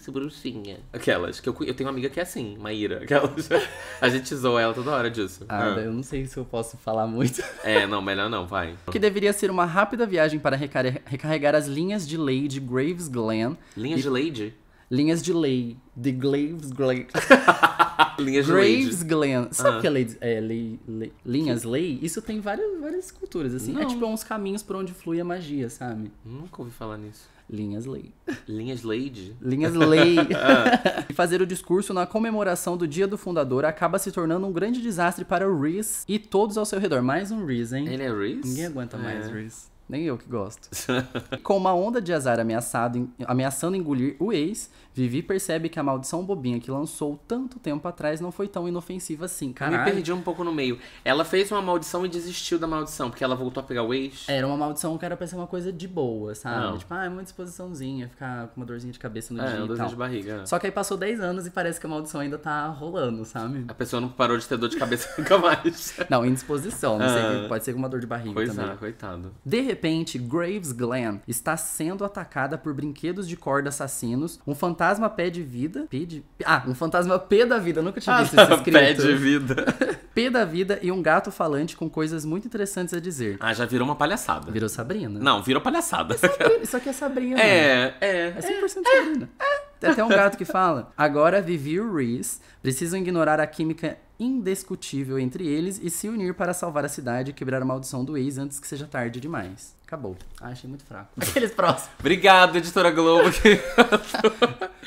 sou bruxinha. Aquelas, que eu, eu tenho uma amiga que é assim, Maíra. Aquelas. a gente zoa ela toda hora disso. Ah, ah, eu não sei se eu posso falar muito. É, não, melhor não, vai. Que deveria ser uma rápida viagem para recarregar as linhas de Lady Graves Glen. Linhas e... de Lady? Linhas de Lei, The Glaives Glen. linhas Graves de Glen. Sabe o que é, ah. lei, é lei, lei, Linhas Lei? Isso tem várias, várias culturas, assim. É Não. Tipo, é tipo uns caminhos por onde flui a magia, sabe? Nunca ouvi falar nisso. Linhas Lei. Linhas Lady? Linhas Lei. Ah. e fazer o discurso na comemoração do dia do fundador acaba se tornando um grande desastre para o Reese e todos ao seu redor. Mais um Reese, hein? Ele é Reese? Ninguém aguenta é. mais Reese. Nem eu que gosto. Com uma onda de azar ameaçado, ameaçando engolir o ex, Vivi percebe que a maldição bobinha que lançou tanto tempo atrás não foi tão inofensiva assim, cara. Me perdi um pouco no meio. Ela fez uma maldição e desistiu da maldição, porque ela voltou a pegar o ex. Era uma maldição que era pra ser uma coisa de boa, sabe? Não. Tipo, ah, é uma disposiçãozinha, ficar com uma dorzinha de cabeça no é, dia. É, uma dorzinha de barriga. É. Só que aí passou 10 anos e parece que a maldição ainda tá rolando, sabe? A pessoa não parou de ter dor de cabeça nunca mais. Não, indisposição. Não ah. sei, pode ser uma dor de barriga pois também. É, coitado. De repente, Graves Glen está sendo atacada por brinquedos de corda assassinos, um fantasma fantasma pé de vida. P de... Ah, um fantasma P da vida. Nunca tinha visto isso escrito. Pé de vida. P da vida e um gato falante com coisas muito interessantes a dizer. Ah, já virou uma palhaçada. Virou Sabrina. Não, virou palhaçada. É Sabrina, isso aqui é Sabrina. É, né? é. É 100% é, Sabrina. É, é. Tem até um gato que fala. Agora, Vivi e Reese precisam ignorar a química indiscutível entre eles e se unir para salvar a cidade e quebrar a maldição do ex antes que seja tarde demais. Acabou. Ah, achei muito fraco. Aqueles próximos. Obrigado, editora Globo.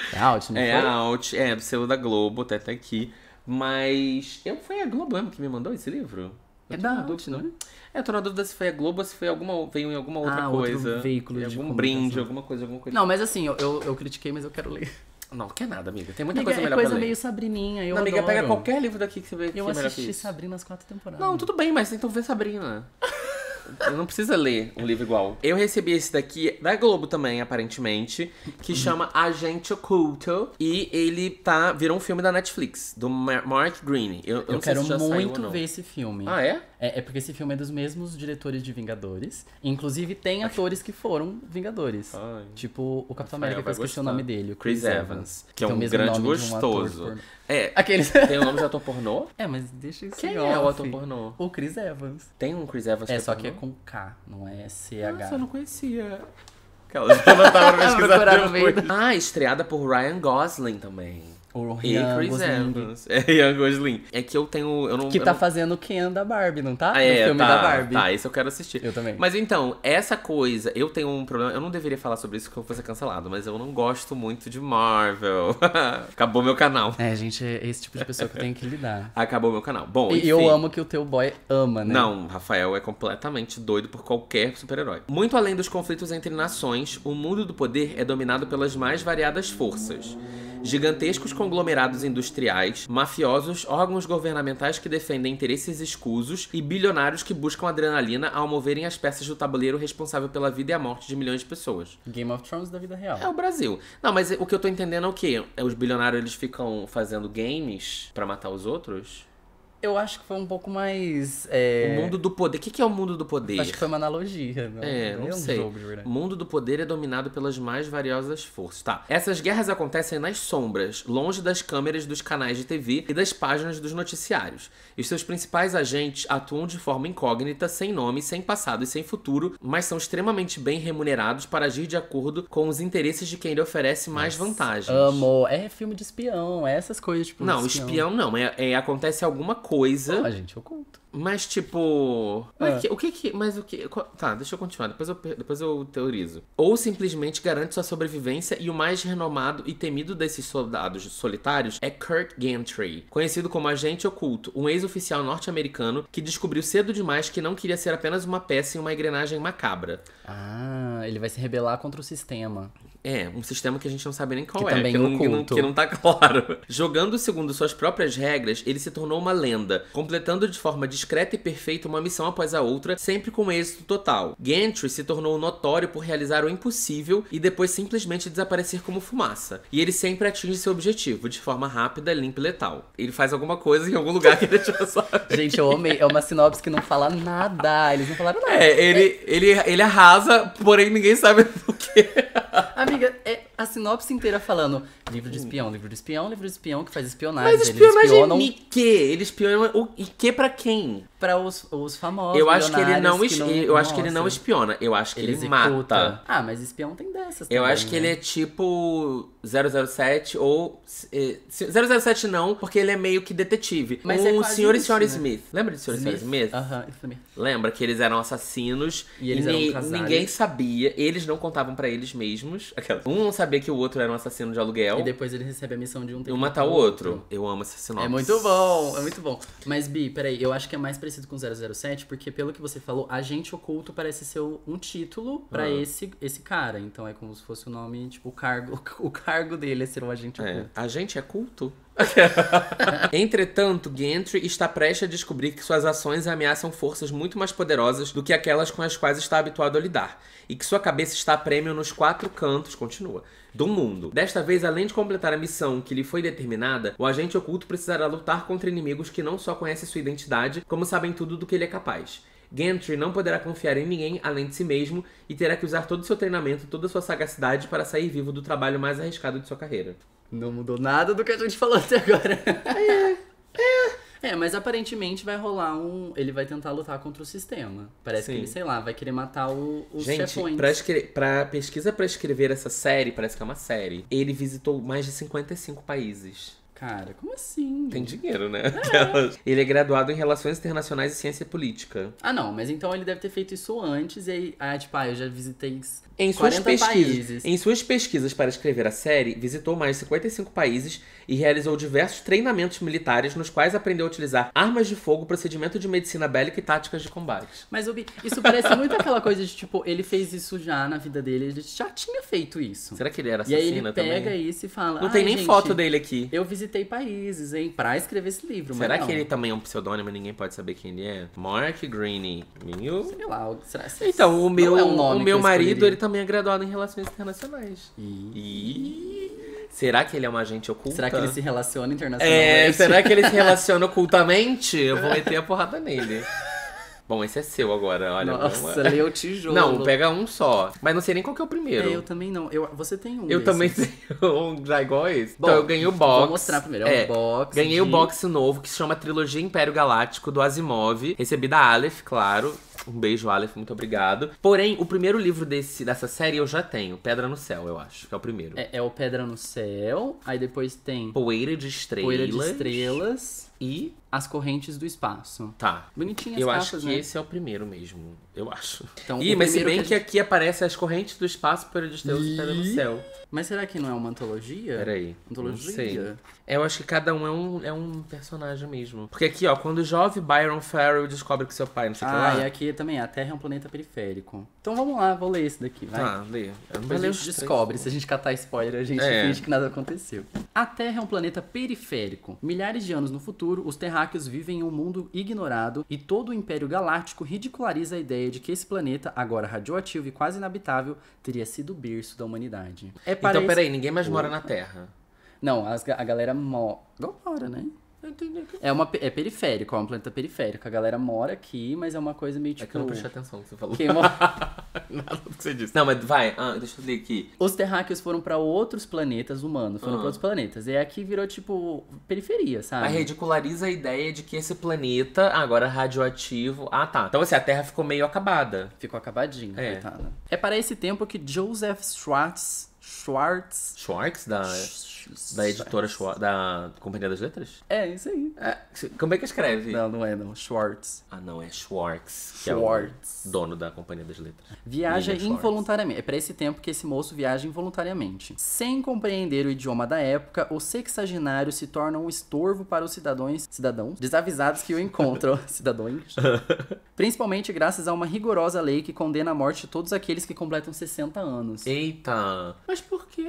é out, né é out, é do selo da Globo, até tá, tá aqui. Mas eu, foi a Globo mesmo que me mandou esse livro? é da na não é? É, tô na dúvida se foi a Globo se foi alguma, veio em alguma outra ah, coisa. Outro veículo de algum brinde, alguma coisa, alguma coisa. Não, mas assim, eu, eu, eu critiquei, mas eu quero ler. Não, quer nada, amiga. Tem muita amiga, coisa é melhor é coisa pra ler. meio Sabrininha, eu não, amiga, adoro. pega qualquer livro daqui que você vê que Eu é assisti Sabrina as quatro temporadas. Não, tudo bem, mas então vê Sabrina. não precisa ler um livro igual. Eu recebi esse daqui da Globo também, aparentemente, que chama Agente Oculto. E ele tá. Virou um filme da Netflix, do Mark Green. Eu, eu, eu quero muito ver esse filme. Ah, é? é? é? porque esse filme é dos mesmos diretores de Vingadores. Inclusive, tem atores que foram Vingadores. Ai. Tipo, o Capitão América, que eu esqueci o nome dele, o Chris, Chris Evans, Evans. Que é, é um grande gostoso. Um é. Aqueles. Tem o nome de ator pornô? É, mas deixa isso Quem é o ator pornô? O Chris Evans. Tem um Chris Evans É, que é só pornô? que é com K, não é CH. Nossa, ah, eu não conhecia. Aquelas que eu não tava pesquisando. Ah, estreada por Ryan Gosling também. O Ryan e Chris Evans. É, Ryan Gosling. É que eu tenho. Eu não, que eu tá não... fazendo Ken da Barbie, não tá? Ah, é, no filme tá, da Barbie. Tá, isso eu quero assistir. Eu também. Mas então, essa coisa, eu tenho um problema. Eu não deveria falar sobre isso que eu fosse cancelado, mas eu não gosto muito de Marvel. Acabou meu canal. É, gente, é esse tipo de pessoa que eu tenho que lidar. Acabou meu canal. Bom, enfim. E eu amo que o teu boy ama, né? Não, Rafael é completamente doido por qualquer super-herói. Muito além dos conflitos entre nações, o mundo do poder é dominado pelas mais variadas forças gigantescos conglomerados industriais, mafiosos, órgãos governamentais que defendem interesses escusos e bilionários que buscam adrenalina ao moverem as peças do tabuleiro responsável pela vida e a morte de milhões de pessoas. Game of Thrones da vida real. É o Brasil. Não, mas o que eu tô entendendo é o quê? É, os bilionários eles ficam fazendo games para matar os outros? Eu acho que foi um pouco mais. É... O mundo do poder. O que, que é o mundo do poder? Acho que foi uma analogia. Né? É, não é, não sei. o mundo do poder é dominado pelas mais variosas forças. Tá. Essas guerras acontecem nas sombras, longe das câmeras dos canais de TV e das páginas dos noticiários. E seus principais agentes atuam de forma incógnita, sem nome, sem passado e sem futuro, mas são extremamente bem remunerados para agir de acordo com os interesses de quem lhe oferece mais Nossa, vantagens. Amor, é filme de espião, é essas coisas tipo. Não, espião, espião não. É, é, acontece alguma coisa coisa. Ah, gente, eu conto. Mas, tipo. Mas ah. o que que. Mas o que. tá, deixa eu continuar. Depois eu, depois eu teorizo. Ou simplesmente garante sua sobrevivência e o mais renomado e temido desses soldados solitários é Kurt Gantry, conhecido como agente oculto, um ex-oficial norte-americano que descobriu cedo demais que não queria ser apenas uma peça em uma engrenagem macabra. Ah, ele vai se rebelar contra o sistema. É, um sistema que a gente não sabe nem qual que é, também que, não, que, não, que não tá claro. Jogando segundo suas próprias regras, ele se tornou uma lenda, completando de forma discreta e perfeita uma missão após a outra, sempre com êxito total. Gantry se tornou notório por realizar o impossível e depois simplesmente desaparecer como fumaça. E ele sempre atinge seu objetivo, de forma rápida, limpa e letal. Ele faz alguma coisa em algum lugar que ele já sabe. gente, eu amei. É uma sinopse que não fala nada. Eles não falaram nada. É, ele, é. ele, ele arrasa, porém ninguém sabe por quê briga é a sinopse inteira falando livro de espião, livro de espião, livro de espião que faz espionagem. Mas espionagem eles é espionam... e que? Eles espionam o... e que pra quem? Pra os, os famosos, Eu acho que ele não, es... não... Eu Nossa. acho que ele não espiona, eu acho que ele, ele mata. Ah, mas espião tem dessas Eu acho que né? ele é tipo 007 ou... 007 eh, não, porque ele é meio que detetive. Mas o é senhor isso, e senhora né? Smith. Lembra de senhor Smith. e senhora Smith? Aham, uh -huh, Lembra que eles eram assassinos. E eles e eram Ninguém sabia, eles não contavam pra eles mesmos. Um não sabia que o outro era um assassino de aluguel. E depois ele recebe a missão de um. E um matar o outro. Eu amo essa sinopse. É muito bom, é muito bom. Mas, Bi, peraí, eu acho que é mais parecido com 007, porque pelo que você falou, Agente Oculto parece ser um título para ah. esse, esse cara. Então é como se fosse o nome, tipo, o cargo, o cargo dele é ser um agente é. oculto. Agente é culto? Entretanto, Gentry está prestes a descobrir que suas ações ameaçam forças muito mais poderosas do que aquelas com as quais está habituado a lidar, e que sua cabeça está a prêmio nos quatro cantos, continua, do mundo. Desta vez, além de completar a missão que lhe foi determinada, o agente oculto precisará lutar contra inimigos que não só conhecem sua identidade, como sabem tudo do que ele é capaz. Gantry não poderá confiar em ninguém além de si mesmo e terá que usar todo o seu treinamento, toda a sua sagacidade para sair vivo do trabalho mais arriscado de sua carreira. Não mudou nada do que a gente falou até agora. É. É. é mas aparentemente vai rolar um. Ele vai tentar lutar contra o sistema. Parece Sim. que ele, sei lá, vai querer matar o, os gente, chefões. Pra, escre... pra pesquisa pra escrever essa série, parece que é uma série. Ele visitou mais de 55 países. Cara, como assim? Tem dinheiro, né? É. Ele é graduado em Relações Internacionais e Ciência Política. Ah, não, mas então ele deve ter feito isso antes e aí, ah, tipo, ah, eu já visitei em suas, pesquisas, em suas pesquisas para escrever a série, visitou mais de 55 países e realizou diversos treinamentos militares nos quais aprendeu a utilizar armas de fogo, procedimento de medicina bélica e táticas de combate. Mas, Ubi, isso parece muito aquela coisa de, tipo, ele fez isso já na vida dele, ele já tinha feito isso. Será que ele era assassino também? E aí ele pega isso e fala... Não tem nem gente, foto dele aqui. Eu visitei países, hein, pra escrever esse livro, Será que ele também é um pseudônimo e ninguém pode saber quem ele é? Mark Greene. Meu... Sei lá. Será, então, o meu, é um o meu marido, ele também também é graduado em Relações Internacionais. E... Será que ele é um agente oculto? Será que ele se relaciona é, internacionalmente? É, será que ele se relaciona ocultamente? Eu vou meter a porrada nele. Bom, esse é seu agora, olha. É- Nossa, lê o tijolo. Não, pega um só. Mas não sei nem qual que é o primeiro. É, eu também não. Eu, você tem um. Eu desses. também tenho um já igual esse. Então, Bom, então eu ganhei o box. Vou mostrar primeiro. É, é um box. Ganhei de... o box novo que se chama Trilogia Império Galáctico do Asimov. Recebi da Aleph, claro. Um beijo, Aleph, muito obrigado. Porém, o primeiro livro desse, dessa série eu já tenho. Pedra no Céu, eu acho, que é o primeiro. É, é o Pedra no Céu, aí depois tem... Poeira de Estrelas. Poeira de Estrelas. E as Correntes do Espaço. Tá. Bonitinhas Eu capas, acho que né? esse é o primeiro mesmo, eu acho. Então, Ih, mas se bem que, gente... aqui aparece As Correntes do Espaço por Deus e... Tá no Céu. Mas será que não é uma antologia? Peraí. Antologia? Não sei. eu acho que cada um é um, é um personagem mesmo. Porque aqui, ó, quando o jovem Byron Farrell descobre que seu pai, não sei o ah, que lá. Ah, e aqui também, a Terra é um planeta periférico. Então vamos lá, vou ler esse daqui, vai. Tá, lê. Depois a gente descobre, se a gente catar spoiler, a gente é. finge que nada aconteceu. A Terra é um planeta periférico. Milhares de anos no futuro, os terráqueos terráqueos vivem em um mundo ignorado e todo o Império Galáctico ridiculariza a ideia de que esse planeta, agora radioativo e quase inabitável, teria sido o berço da humanidade. É então, esse... peraí, ninguém mais mora na Terra. Não, as, a galera mora, né? É, uma, é periférico, é uma planta periférica. A galera mora aqui, mas é uma coisa meio tipo. É que eu não tipo prestei atenção no que você falou. mora... Nada do que você disse. Não, mas vai, ah, deixa eu ler aqui. Os terráqueos foram pra outros planetas humanos, foram ah. pra outros planetas. E é aqui virou tipo periferia, sabe? Aí ridiculariza a ideia de que esse planeta, agora radioativo. Ah, tá. Então assim, a Terra ficou meio acabada. Ficou acabadinha, é. coitada. É para esse tempo que Joseph Schwartz. Schwartz. Schwartz da. Sch da editora Schwartz. Da Companhia das Letras? É, isso aí. É, como é que escreve? Não, não é não. Schwartz. Ah, não, é Schwartz. Schwartz. Que é o dono da Companhia das Letras. Viaja involuntariamente. Schwartz. É para esse tempo que esse moço viaja involuntariamente. Sem compreender o idioma da época, o sexagenário se torna um estorvo para os cidadãos, cidadãos desavisados que o encontram. cidadãos. Principalmente graças a uma rigorosa lei que condena à morte todos aqueles que completam 60 anos. Eita! Mas por quê?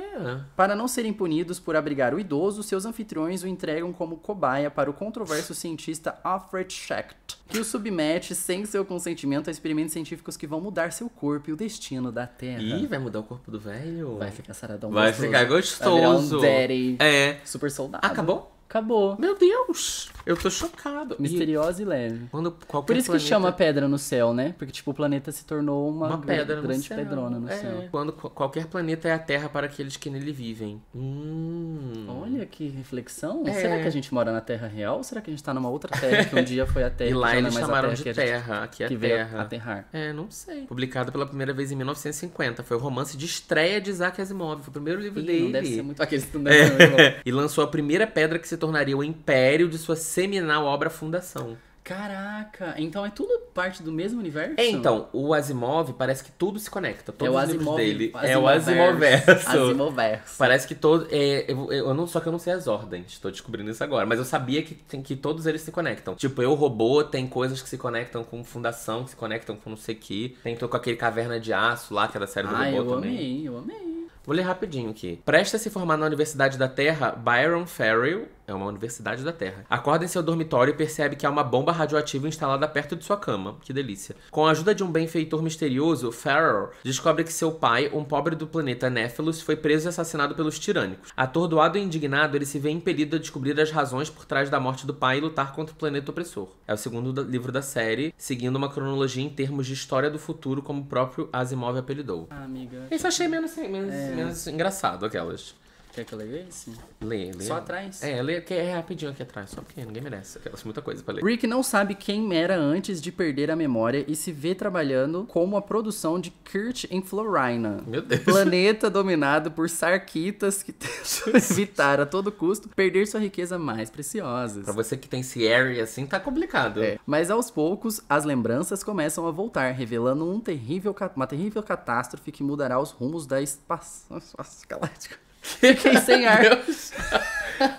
Para não serem punidos por abrigar o idoso, seus anfitriões o entregam como cobaia para o controverso cientista Alfred Schacht, que o submete sem seu consentimento a experimentos científicos que vão mudar seu corpo e o destino da Terra. Ih, vai mudar o corpo do velho? Vai ficar saradão Vai gostoso. ficar gostoso. Vai virar um daddy, é. Super soldado. Acabou? Acabou. Meu Deus! Eu tô chocado. Misteriosa e, e leve. Quando qualquer Por isso planeta... que chama pedra no céu, né? Porque, tipo, o planeta se tornou uma, uma pedra grande pedrona no é. céu. Quando qualquer planeta é a Terra para aqueles que nele vivem. Hum. Olha que reflexão. É. Será que a gente mora na Terra real? Ou será que a gente tá numa outra Terra que um dia foi a Terra? e lá é eles chamaram terra de que Terra, gente... aqui é que Terra. Aterrar. É, não sei. Publicado pela primeira vez em 1950. Foi o romance de estreia de Isaac Asimov. Foi o primeiro livro Ih, dele. Não deve ser muito... Aqueles... É. e lançou a primeira pedra que se tornaria o império de sua seminal obra Fundação. Caraca, então é tudo parte do mesmo universo? É, então, o Asimov parece que tudo se conecta. É todos é o Asimov, dele. Azimoverso, é o Azimoverso. Azimoverso. Parece que todo. É, eu, eu, não, só que eu não sei as ordens, tô descobrindo isso agora. Mas eu sabia que, tem, que todos eles se conectam. Tipo, eu, robô, tem coisas que se conectam com fundação, que se conectam com não sei o que. Tem tô com aquele caverna de aço lá, que é da série do ah, robô eu também. Amei, eu amei. Vou ler rapidinho aqui. Presta a se formar na Universidade da Terra, Byron Farrell, é uma universidade da Terra. Acorda em seu dormitório e percebe que há uma bomba radioativa instalada perto de sua cama. Que delícia. Com a ajuda de um benfeitor misterioso, Farrell descobre que seu pai, um pobre do planeta Nephilus, foi preso e assassinado pelos tirânicos. Atordoado e indignado, ele se vê impelido a descobrir as razões por trás da morte do pai e lutar contra o planeta opressor. É o segundo livro da série, seguindo uma cronologia em termos de história do futuro, como o próprio Asimov apelidou. Ah, amiga. Isso achei menos, menos, é... menos engraçado, aquelas. Quer que eu leia esse? Lê, lê. Só atrás? É, lê que é rapidinho aqui atrás, só porque ninguém merece. Aquelas muita coisa pra ler. Rick não sabe quem era antes de perder a memória e se vê trabalhando como a produção de Kurt em Florina. Meu Deus. Planeta dominado por sarquitas que tentam evitar a todo custo perder sua riqueza mais preciosa. Pra você que tem Sierra assim, tá complicado. É. Mas aos poucos, as lembranças começam a voltar, revelando um terrível, uma terrível catástrofe que mudará os rumos da espaço, espaço galáctica. Tipo, fiquei sem ar. Deus.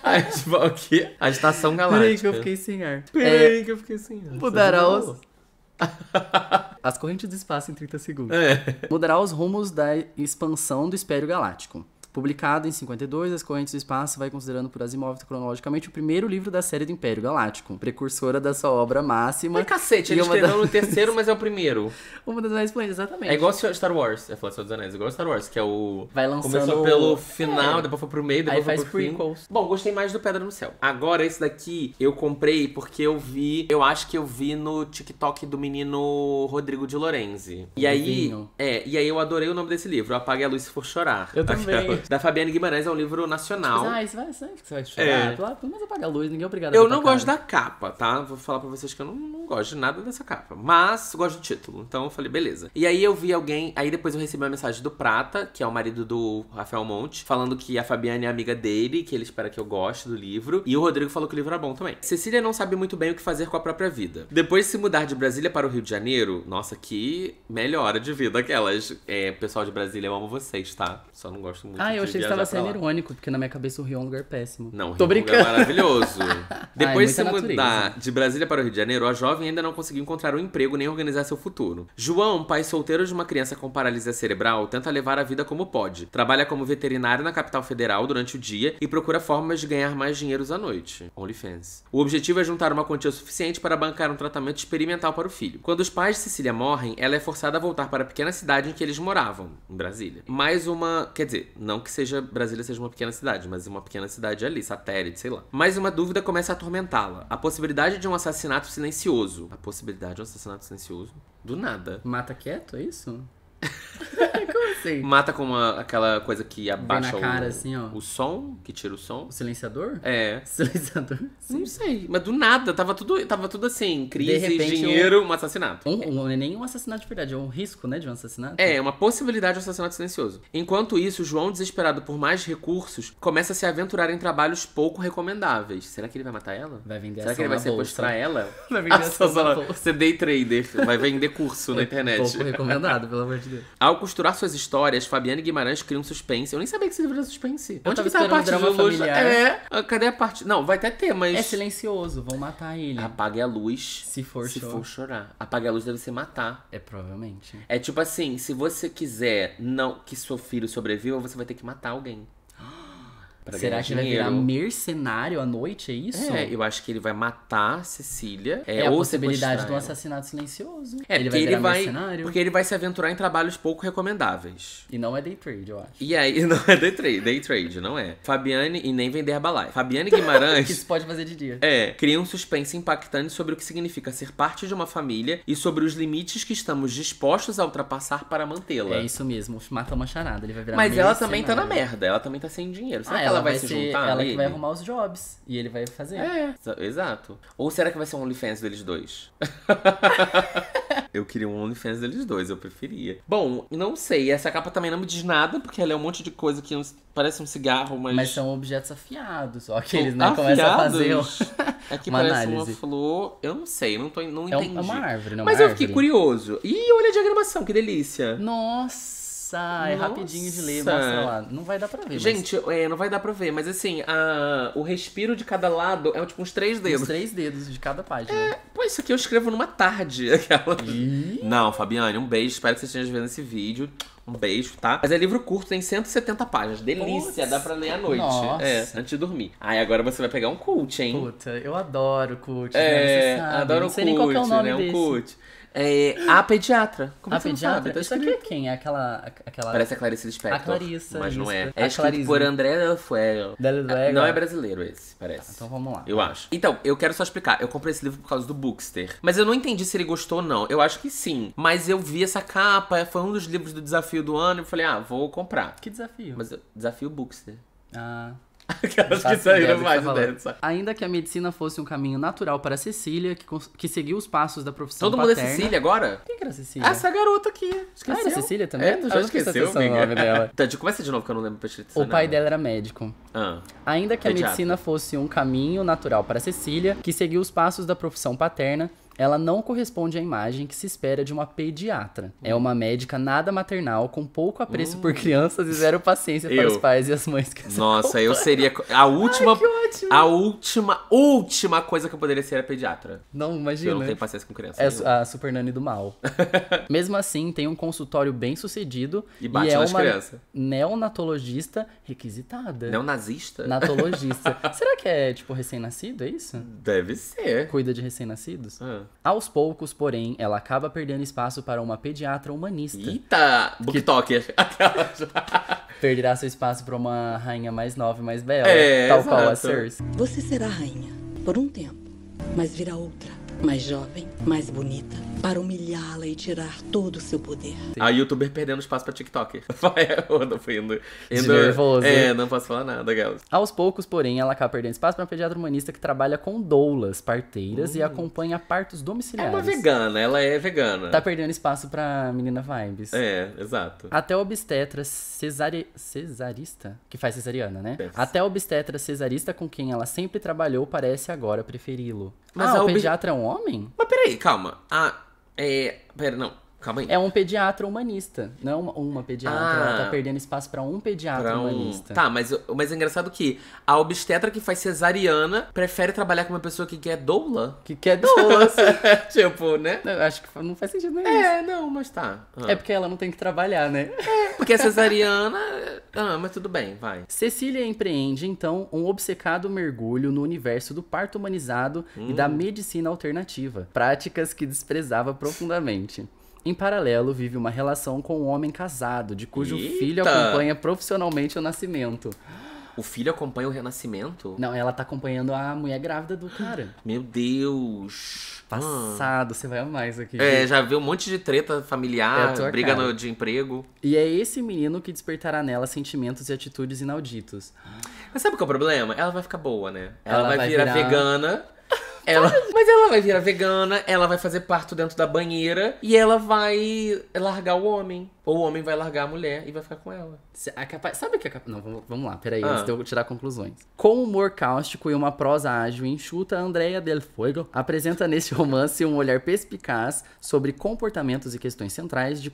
A gente o quê? Agitação galáctica. Peraí que eu fiquei sem ar. Peraí é... que eu fiquei sem ar. Mudará os... As correntes do espaço em 30 segundos. É. Mudará os rumos da expansão do Espério Galáctico. Publicado em 52, As Correntes do Espaço vai considerando por Asimov cronologicamente o primeiro livro da série do Império Galáctico, precursora da sua obra máxima. Mas cacete, ele escreveu no terceiro, mas é o primeiro. Uma das mais bonitas, exatamente. É igual Star Wars, é falar dos Anéis, é igual igual Star Wars, que é o... Vai lançando... Começou pelo final, é. depois foi pro meio, depois Aí foi faz pro prequels. Fim. Bom, gostei mais do Pedra no Céu. Agora, esse daqui eu comprei porque eu vi, eu acho que eu vi no TikTok do menino Rodrigo de Lorenzi. E aí... Vinho. É, e aí eu adorei o nome desse livro, Apague a Luz Se For Chorar. Eu também. Aquela da Fabiana Guimarães, é um livro nacional. Mas, ah, isso vai, isso você vai chorar. É. Pelo menos apaga a luz, ninguém é obrigado a Eu não gosto da capa, tá? Vou falar pra vocês que eu não, não gosto de nada dessa capa. Mas gosto do título, então eu falei, beleza. E aí eu vi alguém, aí depois eu recebi uma mensagem do Prata, que é o marido do Rafael Monte, falando que a Fabiana é amiga dele, que ele espera que eu goste do livro. E o Rodrigo falou que o livro era é bom também. Cecília não sabe muito bem o que fazer com a própria vida. Depois de se mudar de Brasília para o Rio de Janeiro, nossa, que melhora de vida aquelas. É, pessoal de Brasília, eu amo vocês, tá? Só não gosto muito. Ah, eu achei que estava sendo irônico, porque na minha cabeça o Rio é um lugar péssimo. Não, Rio Tô é um brincando. lugar maravilhoso. Ah, é Depois de se mudar né? de Brasília para o Rio de Janeiro, a jovem ainda não conseguiu encontrar um emprego nem organizar seu futuro. João, pai solteiro de uma criança com paralisia cerebral, tenta levar a vida como pode. Trabalha como veterinário na capital federal durante o dia e procura formas de ganhar mais dinheiros à noite. OnlyFans. O objetivo é juntar uma quantia suficiente para bancar um tratamento experimental para o filho. Quando os pais de Cecília morrem, ela é forçada a voltar para a pequena cidade em que eles moravam, em Brasília. Mais uma. Quer dizer, não que seja Brasília seja uma pequena cidade, mas uma pequena cidade ali, satélite, sei lá. Mas uma dúvida começa a atormentá-la. A possibilidade de um assassinato silencioso. A possibilidade de um assassinato silencioso? Do nada. Mata quieto, é isso? Mata com uma, aquela coisa que abaixa na cara, o, assim, ó. o som, que tira o som. O silenciador? É. Silenciador? Sim. Não sei, mas do nada, tava tudo, tava tudo assim, crise, repente, dinheiro, um, um assassinato. Um, um, é nem um assassinato de verdade, é um risco, né, de um assassinato. É, é uma possibilidade de um assassinato silencioso. Enquanto isso, João, desesperado por mais recursos, começa a se aventurar em trabalhos pouco recomendáveis. Será que ele vai matar ela? Vai vender Será que ele vai sequestrar bolsa. ela? vai vender ah, Você é day trader, vai vender curso na é internet. Pouco recomendado, pelo amor de Deus. Ao costurar suas histórias, histórias, Fabiana Guimarães criam um suspense. Eu nem sabia que esse livro era suspense. Onde que tá a parte drama de luz? familiar. É. Ah, cadê a parte? Não, vai até ter, mas. É silencioso, vão matar ele. Apague a luz. Se for chorar. Se for chorar. Apague a luz deve ser matar. É provavelmente. É tipo assim, se você quiser não que seu filho sobreviva, você vai ter que matar alguém. Será que dinheiro. ele vai virar mercenário à noite, é isso? É, eu acho que ele vai matar Cecília. É, é a possibilidade de um assassinato silencioso. É, ele vai ele vai, mercenário. Porque ele vai se aventurar em trabalhos pouco recomendáveis. E não é day trade, eu acho. E aí, não é day trade, day trade, não é. Fabiane, e nem vender balai. Fabiane Guimarães... que isso pode fazer de dia. É, cria um suspense impactante sobre o que significa ser parte de uma família e sobre os limites que estamos dispostos a ultrapassar para mantê-la. É isso mesmo, mata uma charada, ele vai virar Mas mercenário. ela também tá na merda, ela também tá sem dinheiro. sabe? ah, ela ela, vai, se juntar juntar? Ela que vai arrumar os jobs. E ele vai fazer. É, exato. Ou será que vai ser um OnlyFans deles dois? eu queria um OnlyFans deles dois, eu preferia. Bom, não sei. Essa capa também não me diz nada, porque ela é um monte de coisa que parece um cigarro, mas. Mas são objetos afiados, só que eles, né? Afiados? Começam a fazer. Um... que uma parece análise. uma flor. Eu não sei, não, tô, não entendi. É, é uma árvore, não é uma Mas eu fiquei curioso. E olha a diagramação, que delícia. Nossa! Nossa, é rapidinho de ler, mostra lá. Não vai dar pra ver. Gente, mas... é, não vai dar pra ver, mas assim, a, o respiro de cada lado é tipo uns três dedos. Uns três dedos de cada página. É, pô, isso aqui eu escrevo numa tarde. Aquela... Não, Fabiane, um beijo. Espero que vocês estejam vendo esse vídeo. Um beijo, tá? Mas é livro curto, tem 170 páginas. Delícia, Puts, dá pra ler à noite. Nossa. É, antes de dormir. e agora você vai pegar um cult, hein? Puta, eu adoro cult. Né? É, né? adoro não cult, sei nem qual é o né? nome né? Desse. Um cult. É, a pediatra. Como a você pediatra? então Isso aqui é quem? É aquela, aquela. Parece a Clarice Lispector. A Clarissa. Mas não é. É escrito por André Fuel. Ah, não é brasileiro esse, parece. Tá, então vamos lá. Eu acho. Então, eu quero só explicar. Eu comprei esse livro por causa do Bookster. Mas eu não entendi se ele gostou ou não. Eu acho que sim. Mas eu vi essa capa, foi um dos livros do desafio do ano. E falei, ah, vou comprar. Que desafio? Mas eu, desafio Bookster. Ah. Aquelas que saíram mais que tá dessa. Ainda que a medicina fosse um caminho natural para Cecília, que, que seguiu os passos da profissão Todo paterna... mundo é Cecília agora? Quem que era Cecília? Essa garota aqui. Esqueceu. Ah, era Cecília também? É, já esqueceu, o nome dela. Tá, começa de novo que eu não lembro pra te O pai dela era médico. Ah, Ainda que a medicina fosse um caminho natural para Cecília, que seguiu os passos da profissão paterna, ela não corresponde à imagem que se espera de uma pediatra. Uhum. É uma médica nada maternal, com pouco apreço uhum. por hum. crianças e zero paciência para os pais e as mães que Nossa, eu seria a última Ai, ótimo. A última, última coisa que eu poderia ser é pediatra. Não, imagina. Eu não tenho paciência com criança. É nenhuma. a super nani do mal. Mesmo assim, tem um consultório bem sucedido. E bate e é nas uma Neonatologista requisitada. Neonazista? Natologista. Será que é, tipo, recém-nascido, é isso? Deve ser. Cuida de recém-nascidos? Ah. Aos poucos, porém, ela acaba perdendo espaço para uma pediatra humanista. Eita! Booktoker. Que... Perderá seu espaço para uma rainha mais nova e mais bela. É, tal exato. qual a ser você será rainha por um tempo, mas virá outra mais jovem, mais bonita, para humilhá-la e tirar todo o seu poder. A youtuber perdendo espaço para TikToker. eu foi indo, indo, nervoso. É, não posso falar nada, galera. Aos poucos, porém, ela acaba perdendo espaço para uma pediatra humanista que trabalha com doulas, parteiras e hum. acompanha partos domiciliares. É uma vegana, ela é vegana. Tá perdendo espaço para menina vibes. É, exato. Até obstetra cesare... cesarista, que faz cesariana, né? É. Até obstetra cesarista com quem ela sempre trabalhou parece agora preferi-lo. Mas ah, o pediatra é um homem? Mas peraí, calma. Ah, é, pera, não. Calma aí. É um pediatra humanista, não é uma, uma pediatra. Ah, ela tá ah. perdendo espaço para um pediatra pra um... humanista. Tá, mas, mas é engraçado que a obstetra que faz cesariana prefere trabalhar com uma pessoa que quer doula. Que quer doula, assim. tipo, né? acho que não faz sentido nem é, isso. É, não, mas tá. Ah. É porque ela não tem que trabalhar, né? É, porque a cesariana... ah, mas tudo bem, vai. Cecília empreende, então, um obcecado mergulho no universo do parto humanizado hum. e da hum. medicina alternativa. Práticas que desprezava profundamente em paralelo, vive uma relação com um homem casado, de cujo Eita. filho acompanha profissionalmente o nascimento. O filho acompanha o renascimento? Não, ela tá acompanhando a mulher grávida do cara. Meu Deus! Passado, você vai a mais aqui. É, já viu um monte de treta familiar, é briga no, de emprego. E é esse menino que despertará nela sentimentos e atitudes inauditos. Mas sabe qual é o problema? Ela vai ficar boa, né? Ela, ela vai, vai, virar, virar... vegana. Ela, mas ela vai virar vegana, ela vai fazer parto dentro da banheira e ela vai largar o homem. Ou o homem vai largar a mulher e vai ficar com ela. É capaz... Sabe o que é capaz... Não, vamos, vamos lá, peraí, ah. antes de eu tirar conclusões. Com humor cáustico e uma prosa ágil e enxuta, Andrea del Fuego apresenta neste romance um olhar perspicaz sobre comportamentos e questões centrais de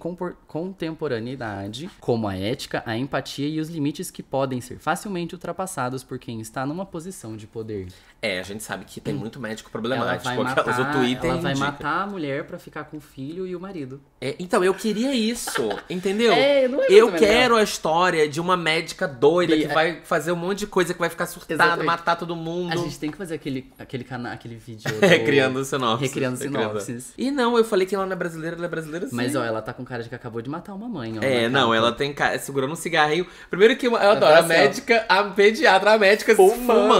contemporaneidade, como a ética, a empatia e os limites que podem ser facilmente ultrapassados por quem está numa posição de poder. É, a gente sabe que tem muito médico problemático. Ela vai matar, ela, ela vai matar a mulher para ficar com o filho e o marido. É, então, eu queria isso. entendeu? É, não é Eu quero a história de uma médica doida Bia, que vai fazer um monte de coisa, que vai ficar surtada, Exatamente. matar todo mundo. A gente tem que fazer aquele, aquele canal, aquele vídeo. É, do... Recriando sinopses. Recriando é sinopses. E não, eu falei que ela não é brasileira, ela é brasileira sim. Mas ó, ela tá com cara de que acabou de matar uma mãe, ó. É, não, ela tem cara. Segurando um cigarrinho. Primeiro que eu, eu adoro, tá a assim, médica, a pediatra, a médica fumando.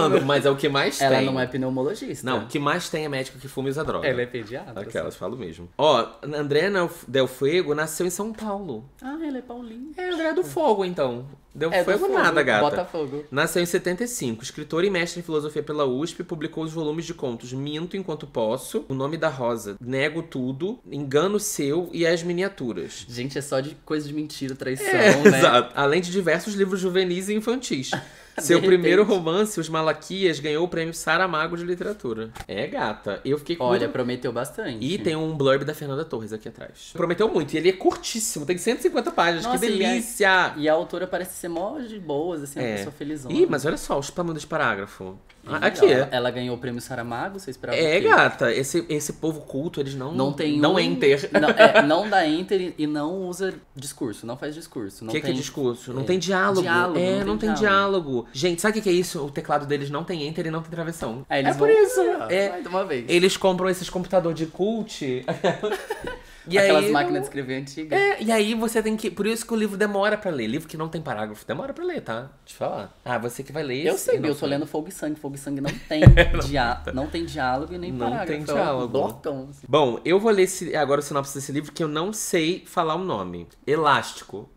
fumando mas é o que mais ela tem. Ela não é pneumologista. Não, o que mais tem é médico que fuma e usa droga. Ela é pediatra. Aquelas, falo mesmo. Ó, Andréa Del Fuego nasceu em São Paulo. Paulo. Ah, ele é Paulinho. É André do Fogo, então. Deu é, fogo, fogo nada, gata. Botafogo. Nasceu em 75. Escritor e mestre em filosofia pela USP, publicou os volumes de contos Minto Enquanto Posso, O Nome da Rosa, Nego Tudo, Engano Seu e As Miniaturas. Gente, é só de coisa de mentira, traição, é, né? Exato. Além de diversos livros juvenis e infantis. Seu primeiro romance, Os Malaquias, ganhou o prêmio Saramago de literatura. É, gata. Eu fiquei com Olha, muito... prometeu bastante. E tem um blurb da Fernanda Torres aqui atrás. Prometeu muito. E ele é curtíssimo, tem 150 páginas. Nossa, que delícia! E a, e a autora parece ser mó de boas, assim, uma é. pessoa felizona. Ih, mas olha só, os tamanhos parágrafo. Ah, aqui ela, é. Ela ganhou o prêmio Saramago, você esperava É, gata. Esse, esse povo culto, eles não. Não tem. Não um, enter. Não, é, não dá enter e não usa discurso, não faz discurso. O que, que é discurso? Não é. tem diálogo. diálogo. É, não, tem, não tem diálogo. diálogo. Gente, sabe o que é isso? O teclado deles não tem enter e não tem travessão. é, é vão... por isso. É, é, uma vez. Eles compram esses computadores de cult. E Aquelas aí, máquinas de escrever antigas. É, e aí você tem que. Por isso que o livro demora pra ler. Livro que não tem parágrafo, demora pra ler, tá? Deixa eu falar. Ah, você que vai ler Eu sei, eu, tô lendo Fogo e Sangue. Fogo e Sangue não tem, é, dia... não tem diálogo e nem não parágrafo. Não tem diálogo. É um blocão. Assim. Bom, eu vou ler esse... agora o sinopse desse livro que eu não sei falar o nome. Elástico.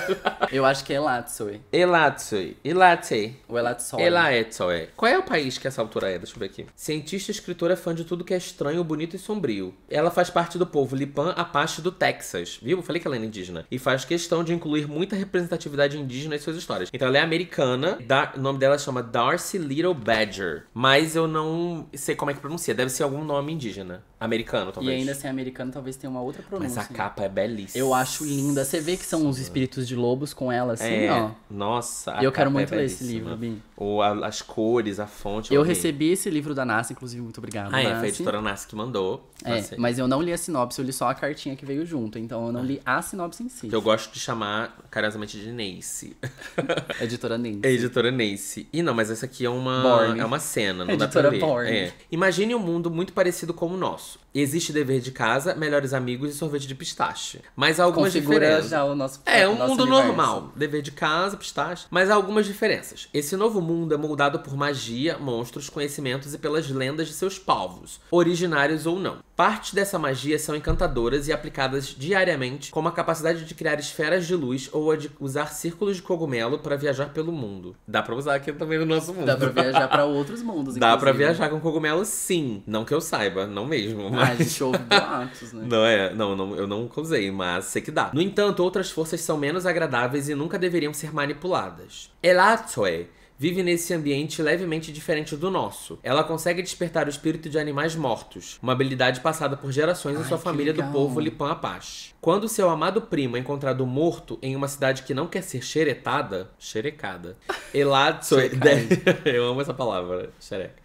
eu acho que é Elatsui. Elatsui. Elate. O Elatsoi. Elatsoi. Qual é o país que essa autora é? Deixa eu ver aqui. Cientista, escritora, fã de tudo que é estranho, bonito e sombrio. Ela faz parte do povo Lipan Pan Apache do Texas, viu? falei que ela era é indígena. E faz questão de incluir muita representatividade indígena em suas histórias. Então ela é americana, da... o nome dela chama Darcy Little Badger. Mas eu não sei como é que pronuncia, deve ser algum nome indígena. Americano, talvez. E ainda sem assim, americano talvez tenha uma outra pronúncia. Mas a capa é belíssima. Eu acho linda. Você vê que são os espíritos de lobos com ela, assim, é, ó. Nossa, Eu quero muito é ler esse livro, Bi. Ou a, as cores, a fonte. Eu, recebi esse livro da NASA, inclusive, muito obrigado. Ah, é, foi a editora NASA que mandou. É, mas eu não li a sinopse, eu li só a cartinha que veio junto. Então eu não ah. li a sinopse em si. Que eu gosto de chamar carinhosamente de Nace. editora Nace. É, editora Nace. E não, mas essa aqui é uma, É uma cena, não editora dá pra ler. Born. É. Imagine um mundo muito parecido com o nosso. Existe dever de casa, melhores amigos e sorvete de pistache. Mas algumas Configura diferenças. já o nosso É, um nosso mundo universo. normal. Dever de casa, pistache. Mas há algumas diferenças. Esse novo mundo é moldado por magia, monstros, conhecimentos e pelas lendas de seus povos, originários ou não. Partes dessa magia são encantadoras e aplicadas diariamente, como a capacidade de criar esferas de luz ou a de usar círculos de cogumelo para viajar pelo mundo. Dá pra usar aqui também no nosso mundo. Dá pra viajar para outros mundos, Dá pra viajar com cogumelo, sim. Não que eu saiba, não mesmo mesmo. Ah, mas... Ah, gente ouve boatos, né? não, é, não, não, eu não usei, mas sei que dá. No entanto, outras forças são menos agradáveis e nunca deveriam ser manipuladas. Elatsoe vive nesse ambiente levemente diferente do nosso. Ela consegue despertar o espírito de animais mortos, uma habilidade passada por gerações Ai, em sua família legal. do povo Lipan Apache. Quando seu amado primo é encontrado morto em uma cidade que não quer ser xeretada, xerecada, Elatsoe Eu amo essa palavra, xereca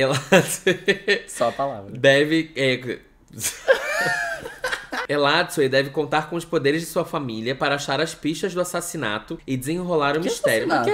ela. Só a palavra. Deve. É... Elatsue deve contar com os poderes de sua família para achar as pistas do assassinato e desenrolar o que mistério. Porque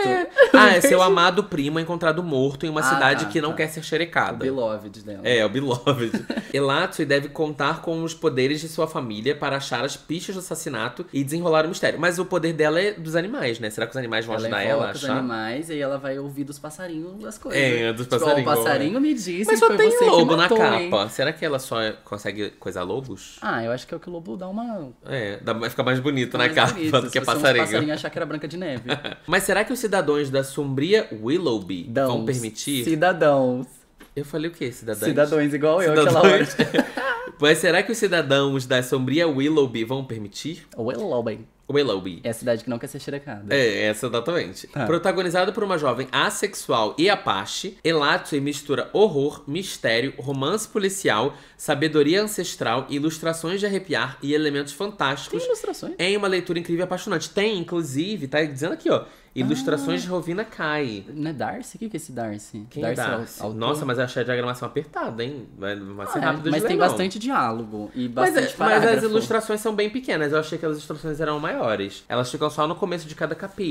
ah, é seu amado primo encontrado morto em uma ah, cidade tá, que não tá. quer ser xerecada. O beloved dela. É, o beloved. Elatsui deve contar com os poderes de sua família para achar as pistas do assassinato e desenrolar o mistério. Mas o poder dela é dos animais, né? Será que os animais vão ela ajudar ela a achar? Os animais, e aí ela vai ouvir dos passarinhos as coisas. É, dos tipo, passarinhos. o passarinho me disse Mas só que foi tem lobo matou, na capa. Hein? Será que ela só consegue coisar lobos? Ah, eu acho que é o que o lobo dá uma... É, dá, fica mais bonito fica na mais capa bonito, do que passarinho. Se passarinho achar que era Branca de Neve. Mas será que os cidadãos da sombria Willowby vão permitir. Cidadãos. Eu falei o quê? Cidadãos? Cidadãos, igual eu aquela hora. Mas será que os cidadãos da sombria Willowby vão permitir? Willowby. Willowby. É a cidade que não quer ser xeracada. É, essa exatamente. Tá. Protagonizado por uma jovem assexual e apache, Elatsue mistura horror, mistério, romance policial, sabedoria ancestral, ilustrações de arrepiar e elementos fantásticos. Tem ilustrações? Em uma leitura incrível e apaixonante. Tem, inclusive, tá dizendo aqui, ó. Ilustrações ah, de Rovina Kai. Não é Darcy? O que é esse Darcy? Quem é Darcy, é Darcy? Nossa, mas eu achei a diagramação apertada, hein? Vai, vai ser ah, é, rápido é, Mas de tem ler, bastante diálogo e bastante mas, parágrafo. Mas as ilustrações são bem pequenas. Eu achei que as ilustrações eram maiores. Elas ficam só no começo de cada capítulo.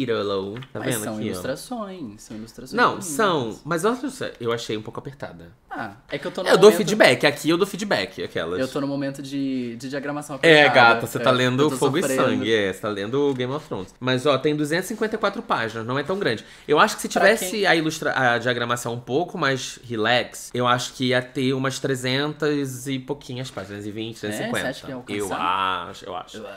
Tá mas vendo são aqui? Ilustrações, são ilustrações. Não, lindas. são. Mas eu achei um pouco apertada. Ah, é que eu tô no Eu momento... dou feedback. Aqui eu dou feedback, aquelas. Eu tô no momento de, de diagramação apertada. É, gata, você tá lendo Fogo sofrendo. e Sangue. É, você tá lendo Game of Thrones. Mas, ó, tem 254 páginas páginas, não é tão grande. Eu acho que se tivesse quem... a, ilustra... a diagramação um pouco mais relax, eu acho que ia ter umas 300 e pouquinhas páginas, 320, 350. É, você acha que eu acho, eu acho. Eu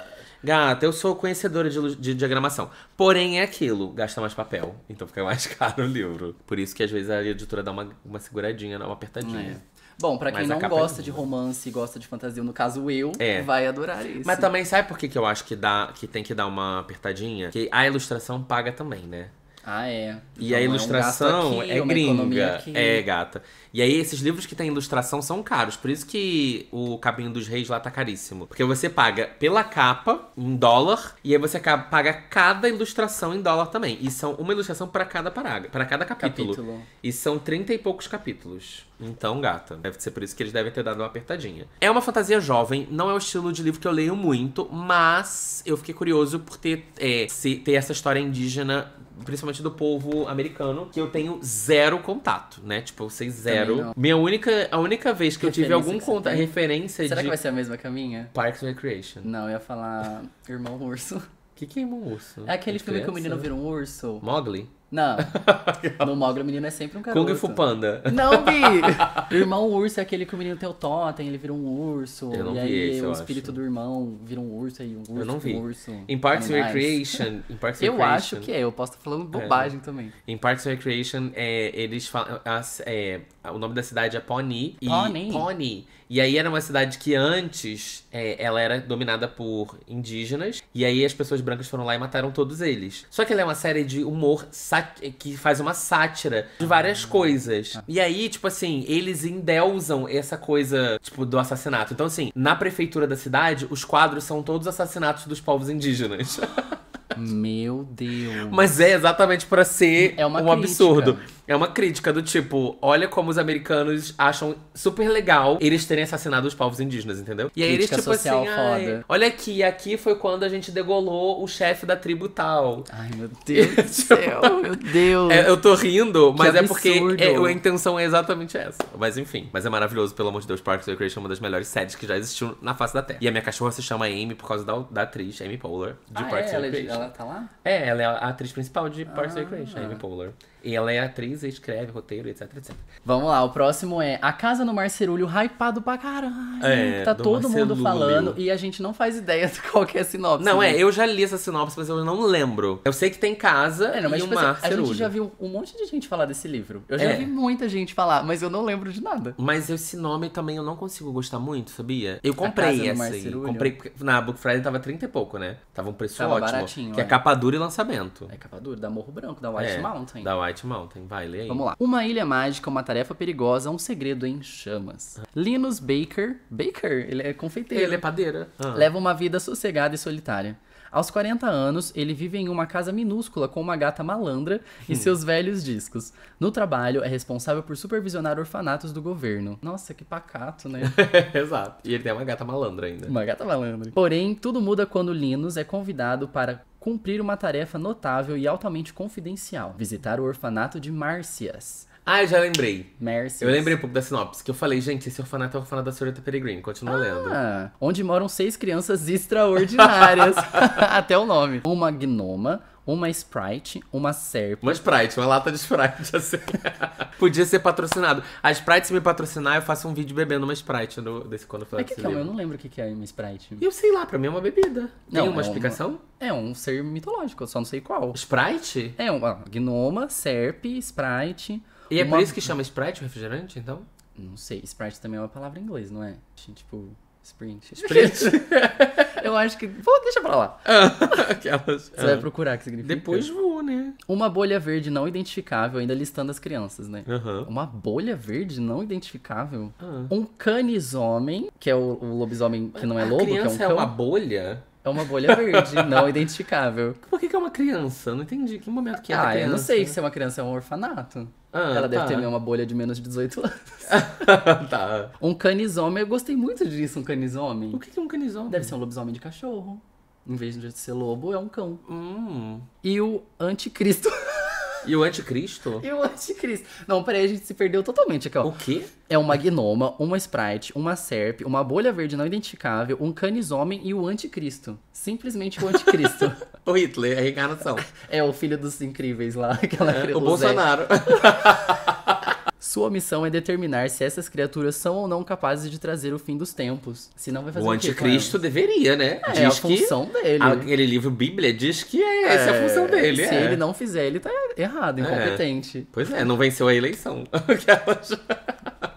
Gata, eu sou conhecedora de, de, diagramação. Porém, é aquilo, gasta mais papel. Então fica mais caro o livro. Por isso que às vezes a editora dá uma, uma seguradinha, uma apertadinha. É. Bom, pra quem não é gosta de romance e gosta de fantasia, no caso eu, É. vai adorar isso. Mas também sabe por que, que eu acho que dá, que tem que dar uma apertadinha? Que a ilustração paga também, né? Ah, é. E então, a ilustração é, um aqui, é gringa. É, gata. E aí, esses livros que tem ilustração são caros. Por isso que o Caminho dos Reis lá tá caríssimo. Porque você paga pela capa em dólar, e aí você paga cada ilustração em dólar também. E são uma ilustração para cada parágrafo, para cada capítulo. capítulo. E são trinta e poucos capítulos. Então, gata, deve ser por isso que eles devem ter dado uma apertadinha. É uma fantasia jovem, não é o estilo de livro que eu leio muito, mas eu fiquei curioso por ter, é, ter essa história indígena principalmente do povo americano, que eu tenho zero contato, né? Tipo, eu sei zero. Minha única, a única vez que referência eu tive algum contato, referência Será de... que vai ser a mesma caminha? Parks and Recreation. Não, eu ia falar Irmão Urso. O que, que é Irmão Urso? É aquele filme que o menino vira um urso. Mowgli? Não. no Mogra, o menino é sempre um garoto. Kung Fu Panda. Não, vi. O irmão urso é aquele que o menino tem o totem, ele vira um urso. Eu não e vi aí esse, o espírito acho. do irmão vira um urso e um urso. Eu não vi. Um urso. Em Parks and Recreation. Em Parks eu Recreation, acho que é, eu posso estar tá falando é. bobagem é. também. Em Parks and Recreation, é, eles falam. é, o nome da cidade é Pawnee. Pawnee. E, E aí era uma cidade que antes é, ela era dominada por indígenas. E aí as pessoas brancas foram lá e mataram todos eles. Só que ela é uma série de humor satírico que faz uma sátira de várias ah. coisas. Ah. E aí, tipo assim, eles endeusam essa coisa, tipo, do assassinato. Então, assim, na prefeitura da cidade, os quadros são todos assassinatos dos povos indígenas. Meu Deus. Mas é exatamente para ser é um crítica. absurdo. É uma crítica do tipo, olha como os americanos acham super legal eles terem assassinado os povos indígenas, entendeu? E aí crítica eles, tipo assim, social assim, foda. olha aqui, aqui foi quando a gente degolou o chefe da tribo tal. Ai, meu Deus do céu, tipo, meu Deus. É, eu tô rindo, mas é porque é, a intenção é exatamente essa. Mas enfim, mas é maravilhoso, pelo amor de Deus, Parks and Recreation é uma das melhores séries que já existiu na face da Terra. E a minha cachorra se chama Amy por causa da, da atriz, Amy Poehler, de ah, Parks é? and é? Recreation. Ela, ela tá lá? É, ela é a atriz principal de Parks and ah, Recreation, ah. Amy Poehler. E ela é atriz, escreve roteiro, etc, etc. Vamos lá, o próximo é A Casa no Marcerulho, hypado pra caralho. É, tá todo Marcelulho. mundo falando e a gente não faz ideia de qual é a sinopse. Não, né? é, eu já li essa sinopse, mas eu não lembro. Eu sei que tem casa é, não, mas, e tipo, o assim, Marcerulho. A gente já viu um monte de gente falar desse livro. Eu já é. vi muita gente falar, mas eu não lembro de nada. Mas esse nome também eu não consigo gostar muito, sabia? Eu comprei essa aí. Comprei na Book Friday tava 30 e pouco, né? Tava um preço tava ótimo. Baratinho, que é. é capa dura e lançamento. É capa dura, da Morro Branco, da White é, Mountain. Da White White Mountain. Vai, lê aí. Vamos lá. Uma ilha mágica, uma tarefa perigosa, um segredo em chamas. Linus Baker. Baker? Ele é confeiteiro. Ele é padeira. Ah. Leva uma vida sossegada e solitária. Aos 40 anos, ele vive em uma casa minúscula com uma gata malandra e hum. seus velhos discos. No trabalho, é responsável por supervisionar orfanatos do governo. Nossa, que pacato, né? Exato. E ele tem uma gata malandra ainda. Uma gata malandra. Porém, tudo muda quando Linus é convidado para cumprir uma tarefa notável e altamente confidencial: visitar o orfanato de Márcias ah, eu já lembrei. Mercy. Eu lembrei um pouco da sinopse, que eu falei, gente, esse orfanato é o orfanato da Senhora Peregrine. Continua ah, lendo. Onde moram seis crianças extraordinárias. Até o nome. Uma gnoma, uma Sprite, uma Serpa. Uma Sprite, uma lata de Sprite. Assim. Podia ser patrocinado. A Sprite, se me patrocinar, eu faço um vídeo bebendo uma Sprite no, desse quando eu é que, é, Eu não lembro o que é uma Sprite. Eu sei lá, pra mim é uma bebida. Tem não, uma é explicação? Uma, é um ser mitológico, eu só não sei qual. Sprite? É uma gnoma, Serp, Sprite e é uma... por isso que chama Sprite o refrigerante, então? Não sei. Sprite também é uma palavra em inglês, não é? Assim, tipo, Sprint. Sprint. Eu acho que. Pô, deixa pra lá. Ah, aquelas. Você vai ah. procurar o que significa. Depois vou, né? Uma bolha verde não identificável, ainda listando as crianças, né? Uhum. Uma bolha verde não identificável? Uhum. Um canisomem, que é o, o lobisomem que não é lobo, que é um é cão. é uma bolha? É uma bolha verde, não identificável. Por que, que é uma criança? Não entendi. Que momento que é ah, eu não sei se é uma criança é um orfanato. Ah, Ela deve tá. ter uma bolha de menos de 18 anos. tá. Um canisome, eu gostei muito disso, um canisome. O que, que é um canisome? Deve ser um lobisomem de cachorro. Em vez de ser lobo, é um cão. Hum. E o anticristo. E o anticristo? E o anticristo. Não, peraí, a gente se perdeu totalmente aqui, ó. O quê? É uma gnoma, uma sprite, uma serp, uma bolha verde não identificável, um canisomem e o anticristo. Simplesmente o anticristo. o Hitler, a reencarnação. É, o filho dos incríveis lá. Aquela é, o Bolsonaro. Sua missão é determinar se essas criaturas são ou não capazes de trazer o fim dos tempos. Se não vai fazer o, o anticristo deveria, né? É, diz a função dele. Aquele livro Bíblia diz que é, é essa é a função dele. Se é. ele não fizer, ele tá errado, é. incompetente. Pois é, não venceu a eleição.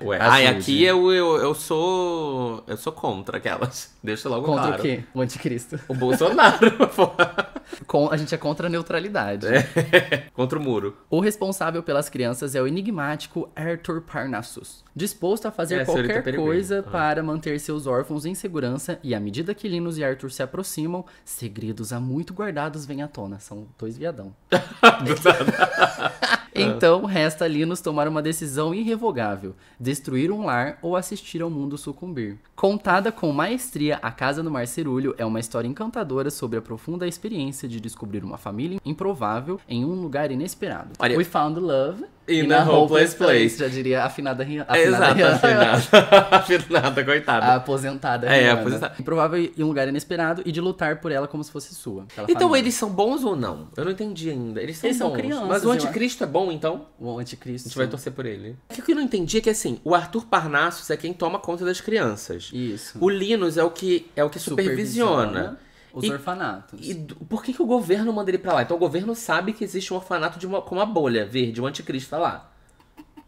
Ué, ai, ah, e aqui eu, eu, eu sou. Eu sou contra aquelas. Deixa logo contra claro. Contra o quê? O anticristo. O Bolsonaro, porra. Com, a gente é contra a neutralidade. É. Contra o muro. O responsável pelas crianças é o enigmático Arthur Parnassus, disposto a fazer é, qualquer coisa uhum. para manter seus órfãos em segurança. E à medida que Linus e Arthur se aproximam, segredos há muito guardados vêm à tona. São dois viadão. Do nada. É. Então, resta a Linus tomar uma decisão irrevogável: destruir um lar ou assistir ao mundo sucumbir. Contada com maestria, A Casa do Marcerúlio é uma história encantadora sobre a profunda experiência de descobrir uma família improvável em um lugar inesperado. Olha, We found love in, in a hopeless, place. place. Já diria afinada Rihanna. exato, afinada. afinada, coitada. A aposentada É, aposentada. Improvável em um lugar inesperado e de lutar por ela como se fosse sua. Então, família. eles são bons ou não? Eu não entendi ainda. Eles são eles bons. São crianças, mas o anticristo é bom bom, então? O anticristo. A gente vai torcer por ele. O que eu não entendi é que, assim, o Arthur Parnassus é quem toma conta das crianças. Isso. O Linus é o que, é o que supervisiona. supervisiona os e, orfanatos. E por que, que o governo manda ele pra lá? Então o governo sabe que existe um orfanato uma, com uma bolha verde, um anticristo tá lá.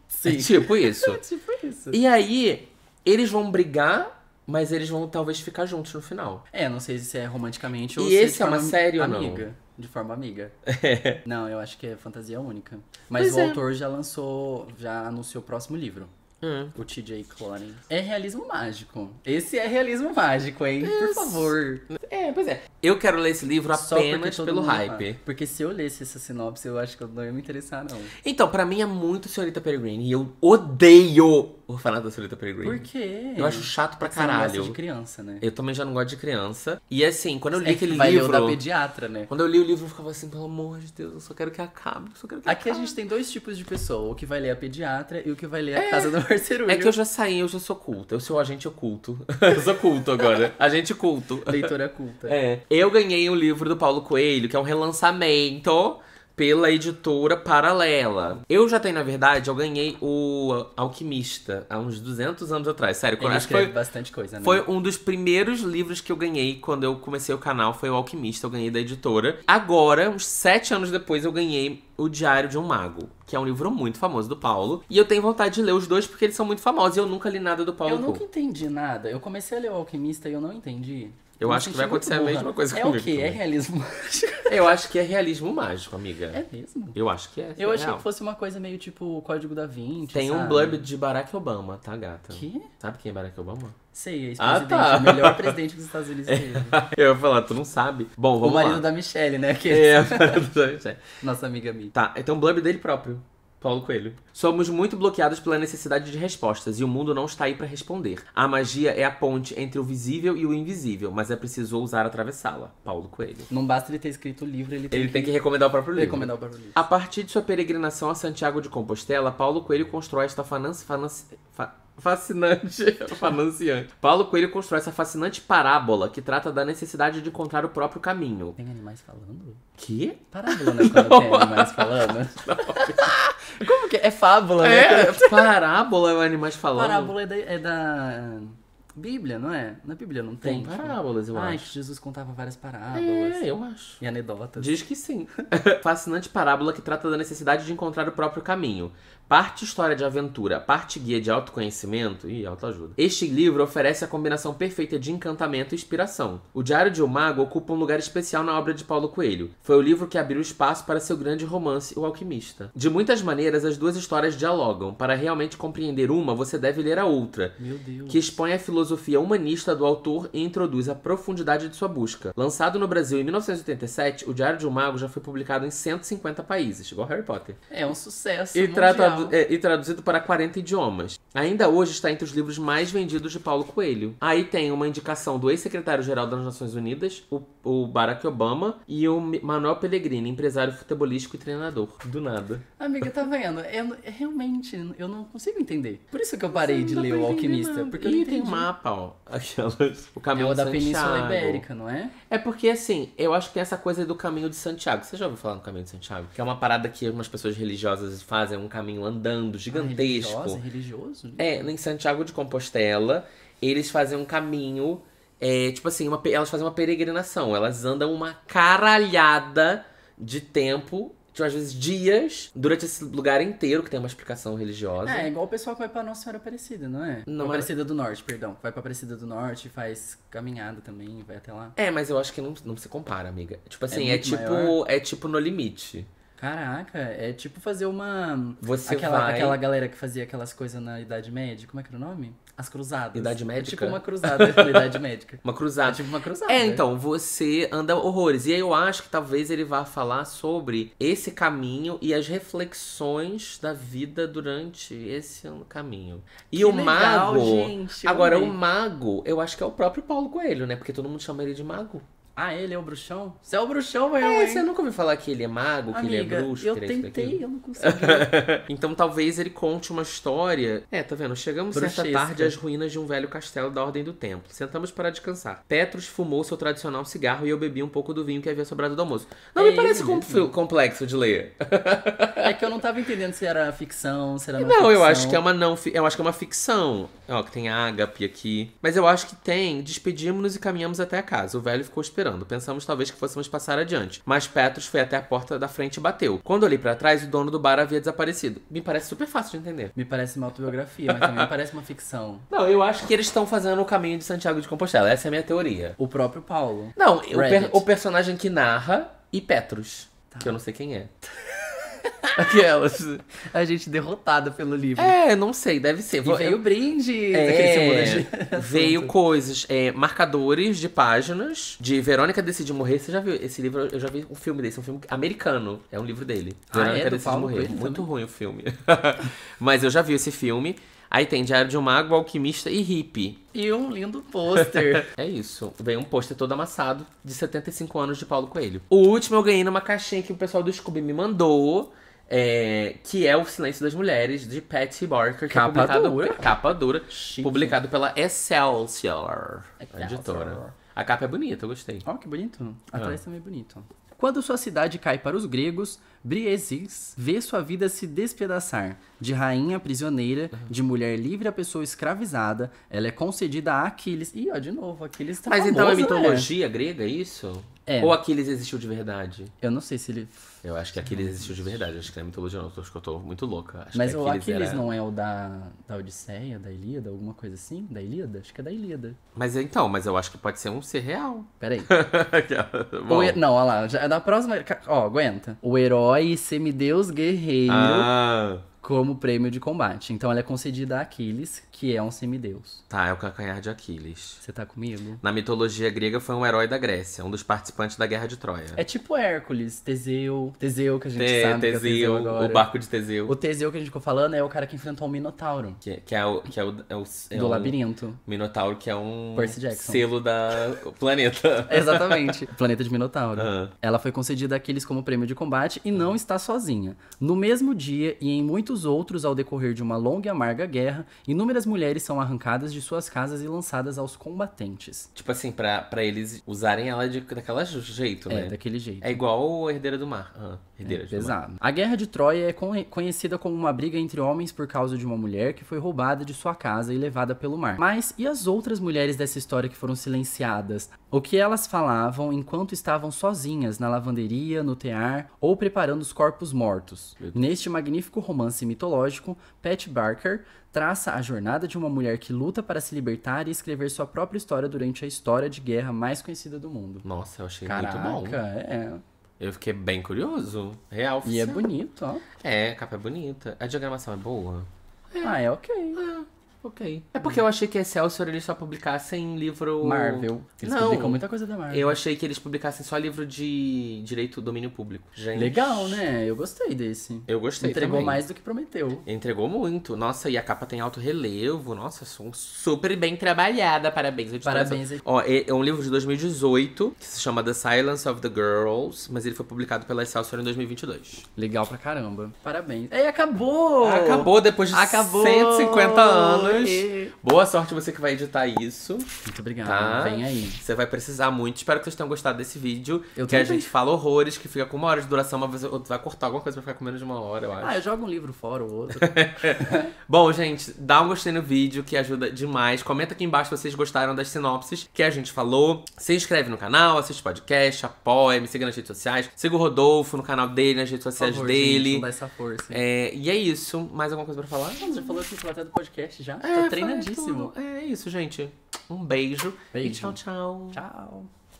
Sim. É tipo isso. é tipo isso. E aí, eles vão brigar, mas eles vão talvez ficar juntos no final. É, não sei se é romanticamente ou e se E esse é uma série ou não? Amiga de forma amiga. É. Não, eu acho que é fantasia única. Mas pois o é. autor já lançou, já anunciou o próximo livro. Hum. O TJ Cloning. É realismo mágico. Esse é realismo mágico, hein? Isso. Por favor. É, pois é. Eu quero ler esse livro apenas pelo hype. Porque se eu lesse essa sinopse, eu acho que eu não ia me interessar, não. Então, para mim é muito Senhorita Peregrine. E eu odeio o falar da Senhorita Peregrine. Por quê? Eu acho chato pra Você caralho. não gosta de criança, né? Eu também já não gosto de criança. E assim, quando eu é li é aquele vai livro. da pediatra, né? Quando eu li o livro, eu ficava assim, pelo amor de Deus, eu só quero que acabe. Eu só quero que Aqui acabe. a gente tem dois tipos de pessoa: o que vai ler a pediatra e o que vai ler a é. casa do é que eu já saí, eu já sou culta. Eu sou agente oculto. eu sou culto agora. agente culto. Leitora culta. É. Eu ganhei um livro do Paulo Coelho, que é um relançamento pela editora Paralela. Eu já tenho, na verdade, eu ganhei o Alquimista há uns 200 anos atrás. Sério, quando acho que foi bastante coisa, né? Foi um dos primeiros livros que eu ganhei quando eu comecei o canal, foi o Alquimista, eu ganhei da editora. Agora, uns 7 anos depois, eu ganhei o Diário de um Mago, que é um livro muito famoso do Paulo. E eu tenho vontade de ler os dois porque eles são muito famosos e eu nunca li nada do Paulo Eu nunca entendi nada. Eu comecei a ler o Alquimista e eu não entendi. Eu acho que vai acontecer a mesma coisa é comigo. É o quê? Também. É realismo mágico? Eu acho que é realismo mágico, amiga. É mesmo? Eu acho que é. Eu é achei real. que fosse uma coisa meio tipo o Código da Vinci. Tem sabe? um blurb de Barack Obama, tá, gata? Que? Sabe quem é Barack Obama? Sei, é ex-presidente. Ah, tá. O melhor presidente dos Estados Unidos é, teve. eu ia falar, tu não sabe. Bom, vamos lá. O marido lá. da Michelle, né? Que... É, o marido da Michelle. Nossa amiga amiga. Tá, então blurb dele próprio. Paulo Coelho. Somos muito bloqueados pela necessidade de respostas e o mundo não está aí para responder. A magia é a ponte entre o visível e o invisível, mas é preciso ousar atravessá-la. Paulo Coelho. Não basta ele ter escrito o livro, ele tem, ele que... tem que recomendar o próprio livro. Recomendar o próprio livro. A partir de sua peregrinação a Santiago de Compostela, Paulo Coelho constrói esta fanance, fanance, fa... Fascinante, fananciante. Paulo Coelho constrói essa fascinante parábola que trata da necessidade de encontrar o próprio caminho. Tem animais falando? Que? Parábola, né? Quando tem animais falando. Não. Como que é? É fábula, né? É, tipo, parábola é o Animais Falando. Parábola é da... É da... Bíblia, não é? Na Bíblia não tem. Tem tipo, parábolas, eu acho. Ah, que Jesus contava várias parábolas. É, eu acho. E anedotas. Diz que sim. Fascinante parábola que trata da necessidade de encontrar o próprio caminho. Parte história de aventura, parte guia de autoconhecimento e autoajuda. Este livro oferece a combinação perfeita de encantamento e inspiração. O Diário de um Mago ocupa um lugar especial na obra de Paulo Coelho. Foi o livro que abriu espaço para seu grande romance, O Alquimista. De muitas maneiras, as duas histórias dialogam. Para realmente compreender uma, você deve ler a outra. Meu Deus. Que expõe a filosofia filosofia humanista do autor e introduz a profundidade de sua busca. Lançado no Brasil em 1987, O Diário de um Mago já foi publicado em 150 países, igual Harry Potter. É um sucesso. E, é, e traduzido para 40 idiomas. Ainda hoje está entre os livros mais vendidos de Paulo Coelho. Aí tem uma indicação do ex-secretário-geral das Nações Unidas, o, o, Barack Obama, e o Manuel Pellegrini, empresário futebolístico e treinador. Do nada. Amiga, tá vendo? Eu, realmente, eu não consigo entender. Por isso que eu parei Você de ler O Alquimista, porque eu não entendi. Tem mapa, Aquelas, o caminho é o da Santiago. Península Ibérica, não é? É porque, assim, eu acho que tem essa coisa do caminho de Santiago. Você já ouviu falar no caminho de Santiago? Que é uma parada que algumas pessoas religiosas fazem, um caminho andando ah, gigantesco. Ah, Religioso? Né? É, em Santiago de Compostela, eles fazem um caminho. É, tipo assim, uma, elas fazem uma peregrinação. Elas andam uma caralhada de tempo tipo, às vezes dias, durante esse lugar inteiro que tem uma explicação religiosa. É, igual o pessoal que vai pra Nossa Senhora Aparecida, não é? Não, mas... Aparecida do Norte, perdão. Vai pra Aparecida do Norte, faz caminhada também, vai até lá. É, mas eu acho que não, não se compara, amiga. Tipo é assim, é, é tipo, maior. é tipo no limite. Caraca, é tipo fazer uma. Você aquela, vai... aquela galera que fazia aquelas coisas na Idade Média, como é que era o nome? As cruzadas. Idade é médica? É tipo uma cruzada na Idade Médica. Uma cruzada. É tipo uma cruzada. É, então, você anda horrores. E aí eu acho que talvez ele vá falar sobre esse caminho e as reflexões da vida durante esse caminho. E que o legal, mago. Gente, agora, amei. o mago, eu acho que é o próprio Paulo Coelho, né? Porque todo mundo chama ele de mago. Ah, ele é o bruxão? Você é o bruxão, meu, é, hein? você nunca ouviu falar que ele é mago, Amiga, que ele é bruxo? eu tentei, eu não consegui. então talvez ele conte uma história... É, tá vendo? Chegamos certa tarde às ruínas de um velho castelo da Ordem do Templo. Sentamos para descansar. Petrus fumou seu tradicional cigarro e eu bebi um pouco do vinho que havia sobrado do almoço. Não é me parece mesmo. complexo de ler. é que eu não tava entendendo se era ficção, se era não Não, ficção. É eu acho que é uma não... Eu acho que é uma ficção. Ó, que tem ágape aqui. Mas eu acho que tem... Despedimos-nos e caminhamos até a casa. O velho ficou esperando esperando. Pensamos talvez que fôssemos passar adiante, mas Petros foi até a porta da frente e bateu. Quando olhei para trás, o dono do bar havia desaparecido. Me parece super fácil de entender. Me parece uma autobiografia, mas também parece uma ficção. Não, eu acho que eles estão fazendo o caminho de Santiago de Compostela. Essa é a minha teoria. O próprio Paulo. Não, o, per o personagem que narra e Petros, tá. que eu não sei quem é. Aquelas. A gente derrotada pelo livro. É, não sei, deve ser. E veio brinde é, Veio coisas, é, marcadores de páginas de Verônica Decide Morrer. Você já viu esse livro? Eu já vi um filme desse, um filme americano. É um livro dele. Ah, Verônica é? Decide Morrer. Muito ruim o filme. Mas eu já vi esse filme. Aí tem Diário de um Mago, Alquimista e Hippie. E um lindo pôster. é isso. Vem um pôster todo amassado de 75 anos de Paulo Coelho. O último eu ganhei numa caixinha que o pessoal do Scooby me mandou. É, que é O Silêncio das Mulheres, de Patty Barker, que é capa é publicado, dura. Capa dura, Chique. publicado pela Excelsior, Excelsior, editora. A capa é bonita, eu gostei. Ó, oh, que bonito. Atrás ah. também é bonito. Quando sua cidade cai para os gregos, Briezis vê sua vida se despedaçar. De rainha prisioneira, de mulher livre a pessoa escravizada, ela é concedida a Aquiles. Ih, ó, de novo, Aquiles tá Mas famoso, então é né? mitologia né? grega é isso? É. Ou Aquiles existiu de verdade? Eu não sei se ele eu acho que Aquiles existiu de verdade, acho que é mitologia não, acho que eu tô muito louca. Acho Mas que o Aquiles era... não é o da, da Odisseia, da Ilíada, alguma coisa assim? Da Ilíada? Acho que é da Ilíada. Mas é, então, mas eu acho que pode ser um ser real. Peraí. É o, não, olha lá, já, da próxima. Ó, aguenta. O herói semideus guerreiro. Ah como prêmio de combate. Então ela é concedida a Aquiles, que é um semideus. Tá, é o calcanhar de Aquiles. Você tá comigo? Na mitologia grega foi um herói da Grécia, um dos participantes da Guerra de Troia. É tipo Hércules, Teseu, Teseu. que a gente Te, sabe Teseu, que é Teseu agora. O barco de Teseu. O Teseu que a gente ficou falando é o cara que enfrentou o Minotauro. Que, que é o... Que é o, é o é Do um labirinto. Minotauro, que é um... Percy Jackson. Selo da... planeta. Exatamente. Planeta de Minotauro. Uhum. Ela foi concedida àqueles como prêmio de combate e não está sozinha. No mesmo dia e em muitos outros, ao decorrer de uma longa e amarga guerra, inúmeras mulheres são arrancadas de suas casas e lançadas aos combatentes. Tipo assim, para eles usarem ela de, daquela jeito, é, né? É, daquele jeito. É igual o Herdeira do Mar. Uhum. é, pesado. A Guerra de Troia é conhecida como uma briga entre homens por causa de uma mulher que foi roubada de sua casa e levada pelo mar. Mas e as outras mulheres dessa história que foram silenciadas? O que elas falavam enquanto estavam sozinhas na lavanderia, no tear ou preparando os corpos mortos? Neste magnífico romance mitológico, Pat Barker traça a jornada de uma mulher que luta para se libertar e escrever sua própria história durante a história de guerra mais conhecida do mundo. Nossa, eu achei Caraca, muito bom. Caraca, é. Eu fiquei bem curioso. Real, E é bonito, ó. É, a capa é bonita. A diagramação é boa. Ah, é ok. É. Ok. É porque eu achei que a Excelsior eles só publicassem livro. Marvel. Eles não, publicam muita coisa da Marvel. Eu achei que eles publicassem só livro de direito domínio público. Gente. Legal, né? Eu gostei desse. Eu gostei. Entregou também. mais do que prometeu. Entregou muito. Nossa, e a capa tem alto relevo. Nossa, super bem trabalhada. Parabéns. Eu Parabéns. Ó, é, é um livro de 2018 que se chama The Silence of the Girls, mas ele foi publicado pela Excelsior em 2022. Legal pra caramba. Parabéns. E acabou! Acabou depois de acabou. 150 anos. Boa sorte você que vai editar isso. Muito obrigada. Tá? Vem aí. Você vai precisar muito. Espero que vocês tenham gostado desse vídeo. Eu que a gente fala horrores, que fica com uma hora de duração, mas você vai cortar alguma coisa pra ficar com menos de uma hora, eu ah, acho. Ah, eu jogo um livro fora ou outro. Bom, gente, dá um gostei no vídeo, que ajuda demais. Comenta aqui embaixo se vocês gostaram das sinopses que a gente falou. Se inscreve no canal, assiste podcast, apoia, me siga nas redes sociais. Siga o Rodolfo no canal dele, nas redes sociais favor, dele. Gente, não dá essa força. É, e é isso. Mais alguma coisa pra falar? Você já falou assim, até do podcast já. É, tá treinadíssimo. É isso, gente. Um beijo. beijo. E tchau, tchau. Tchau.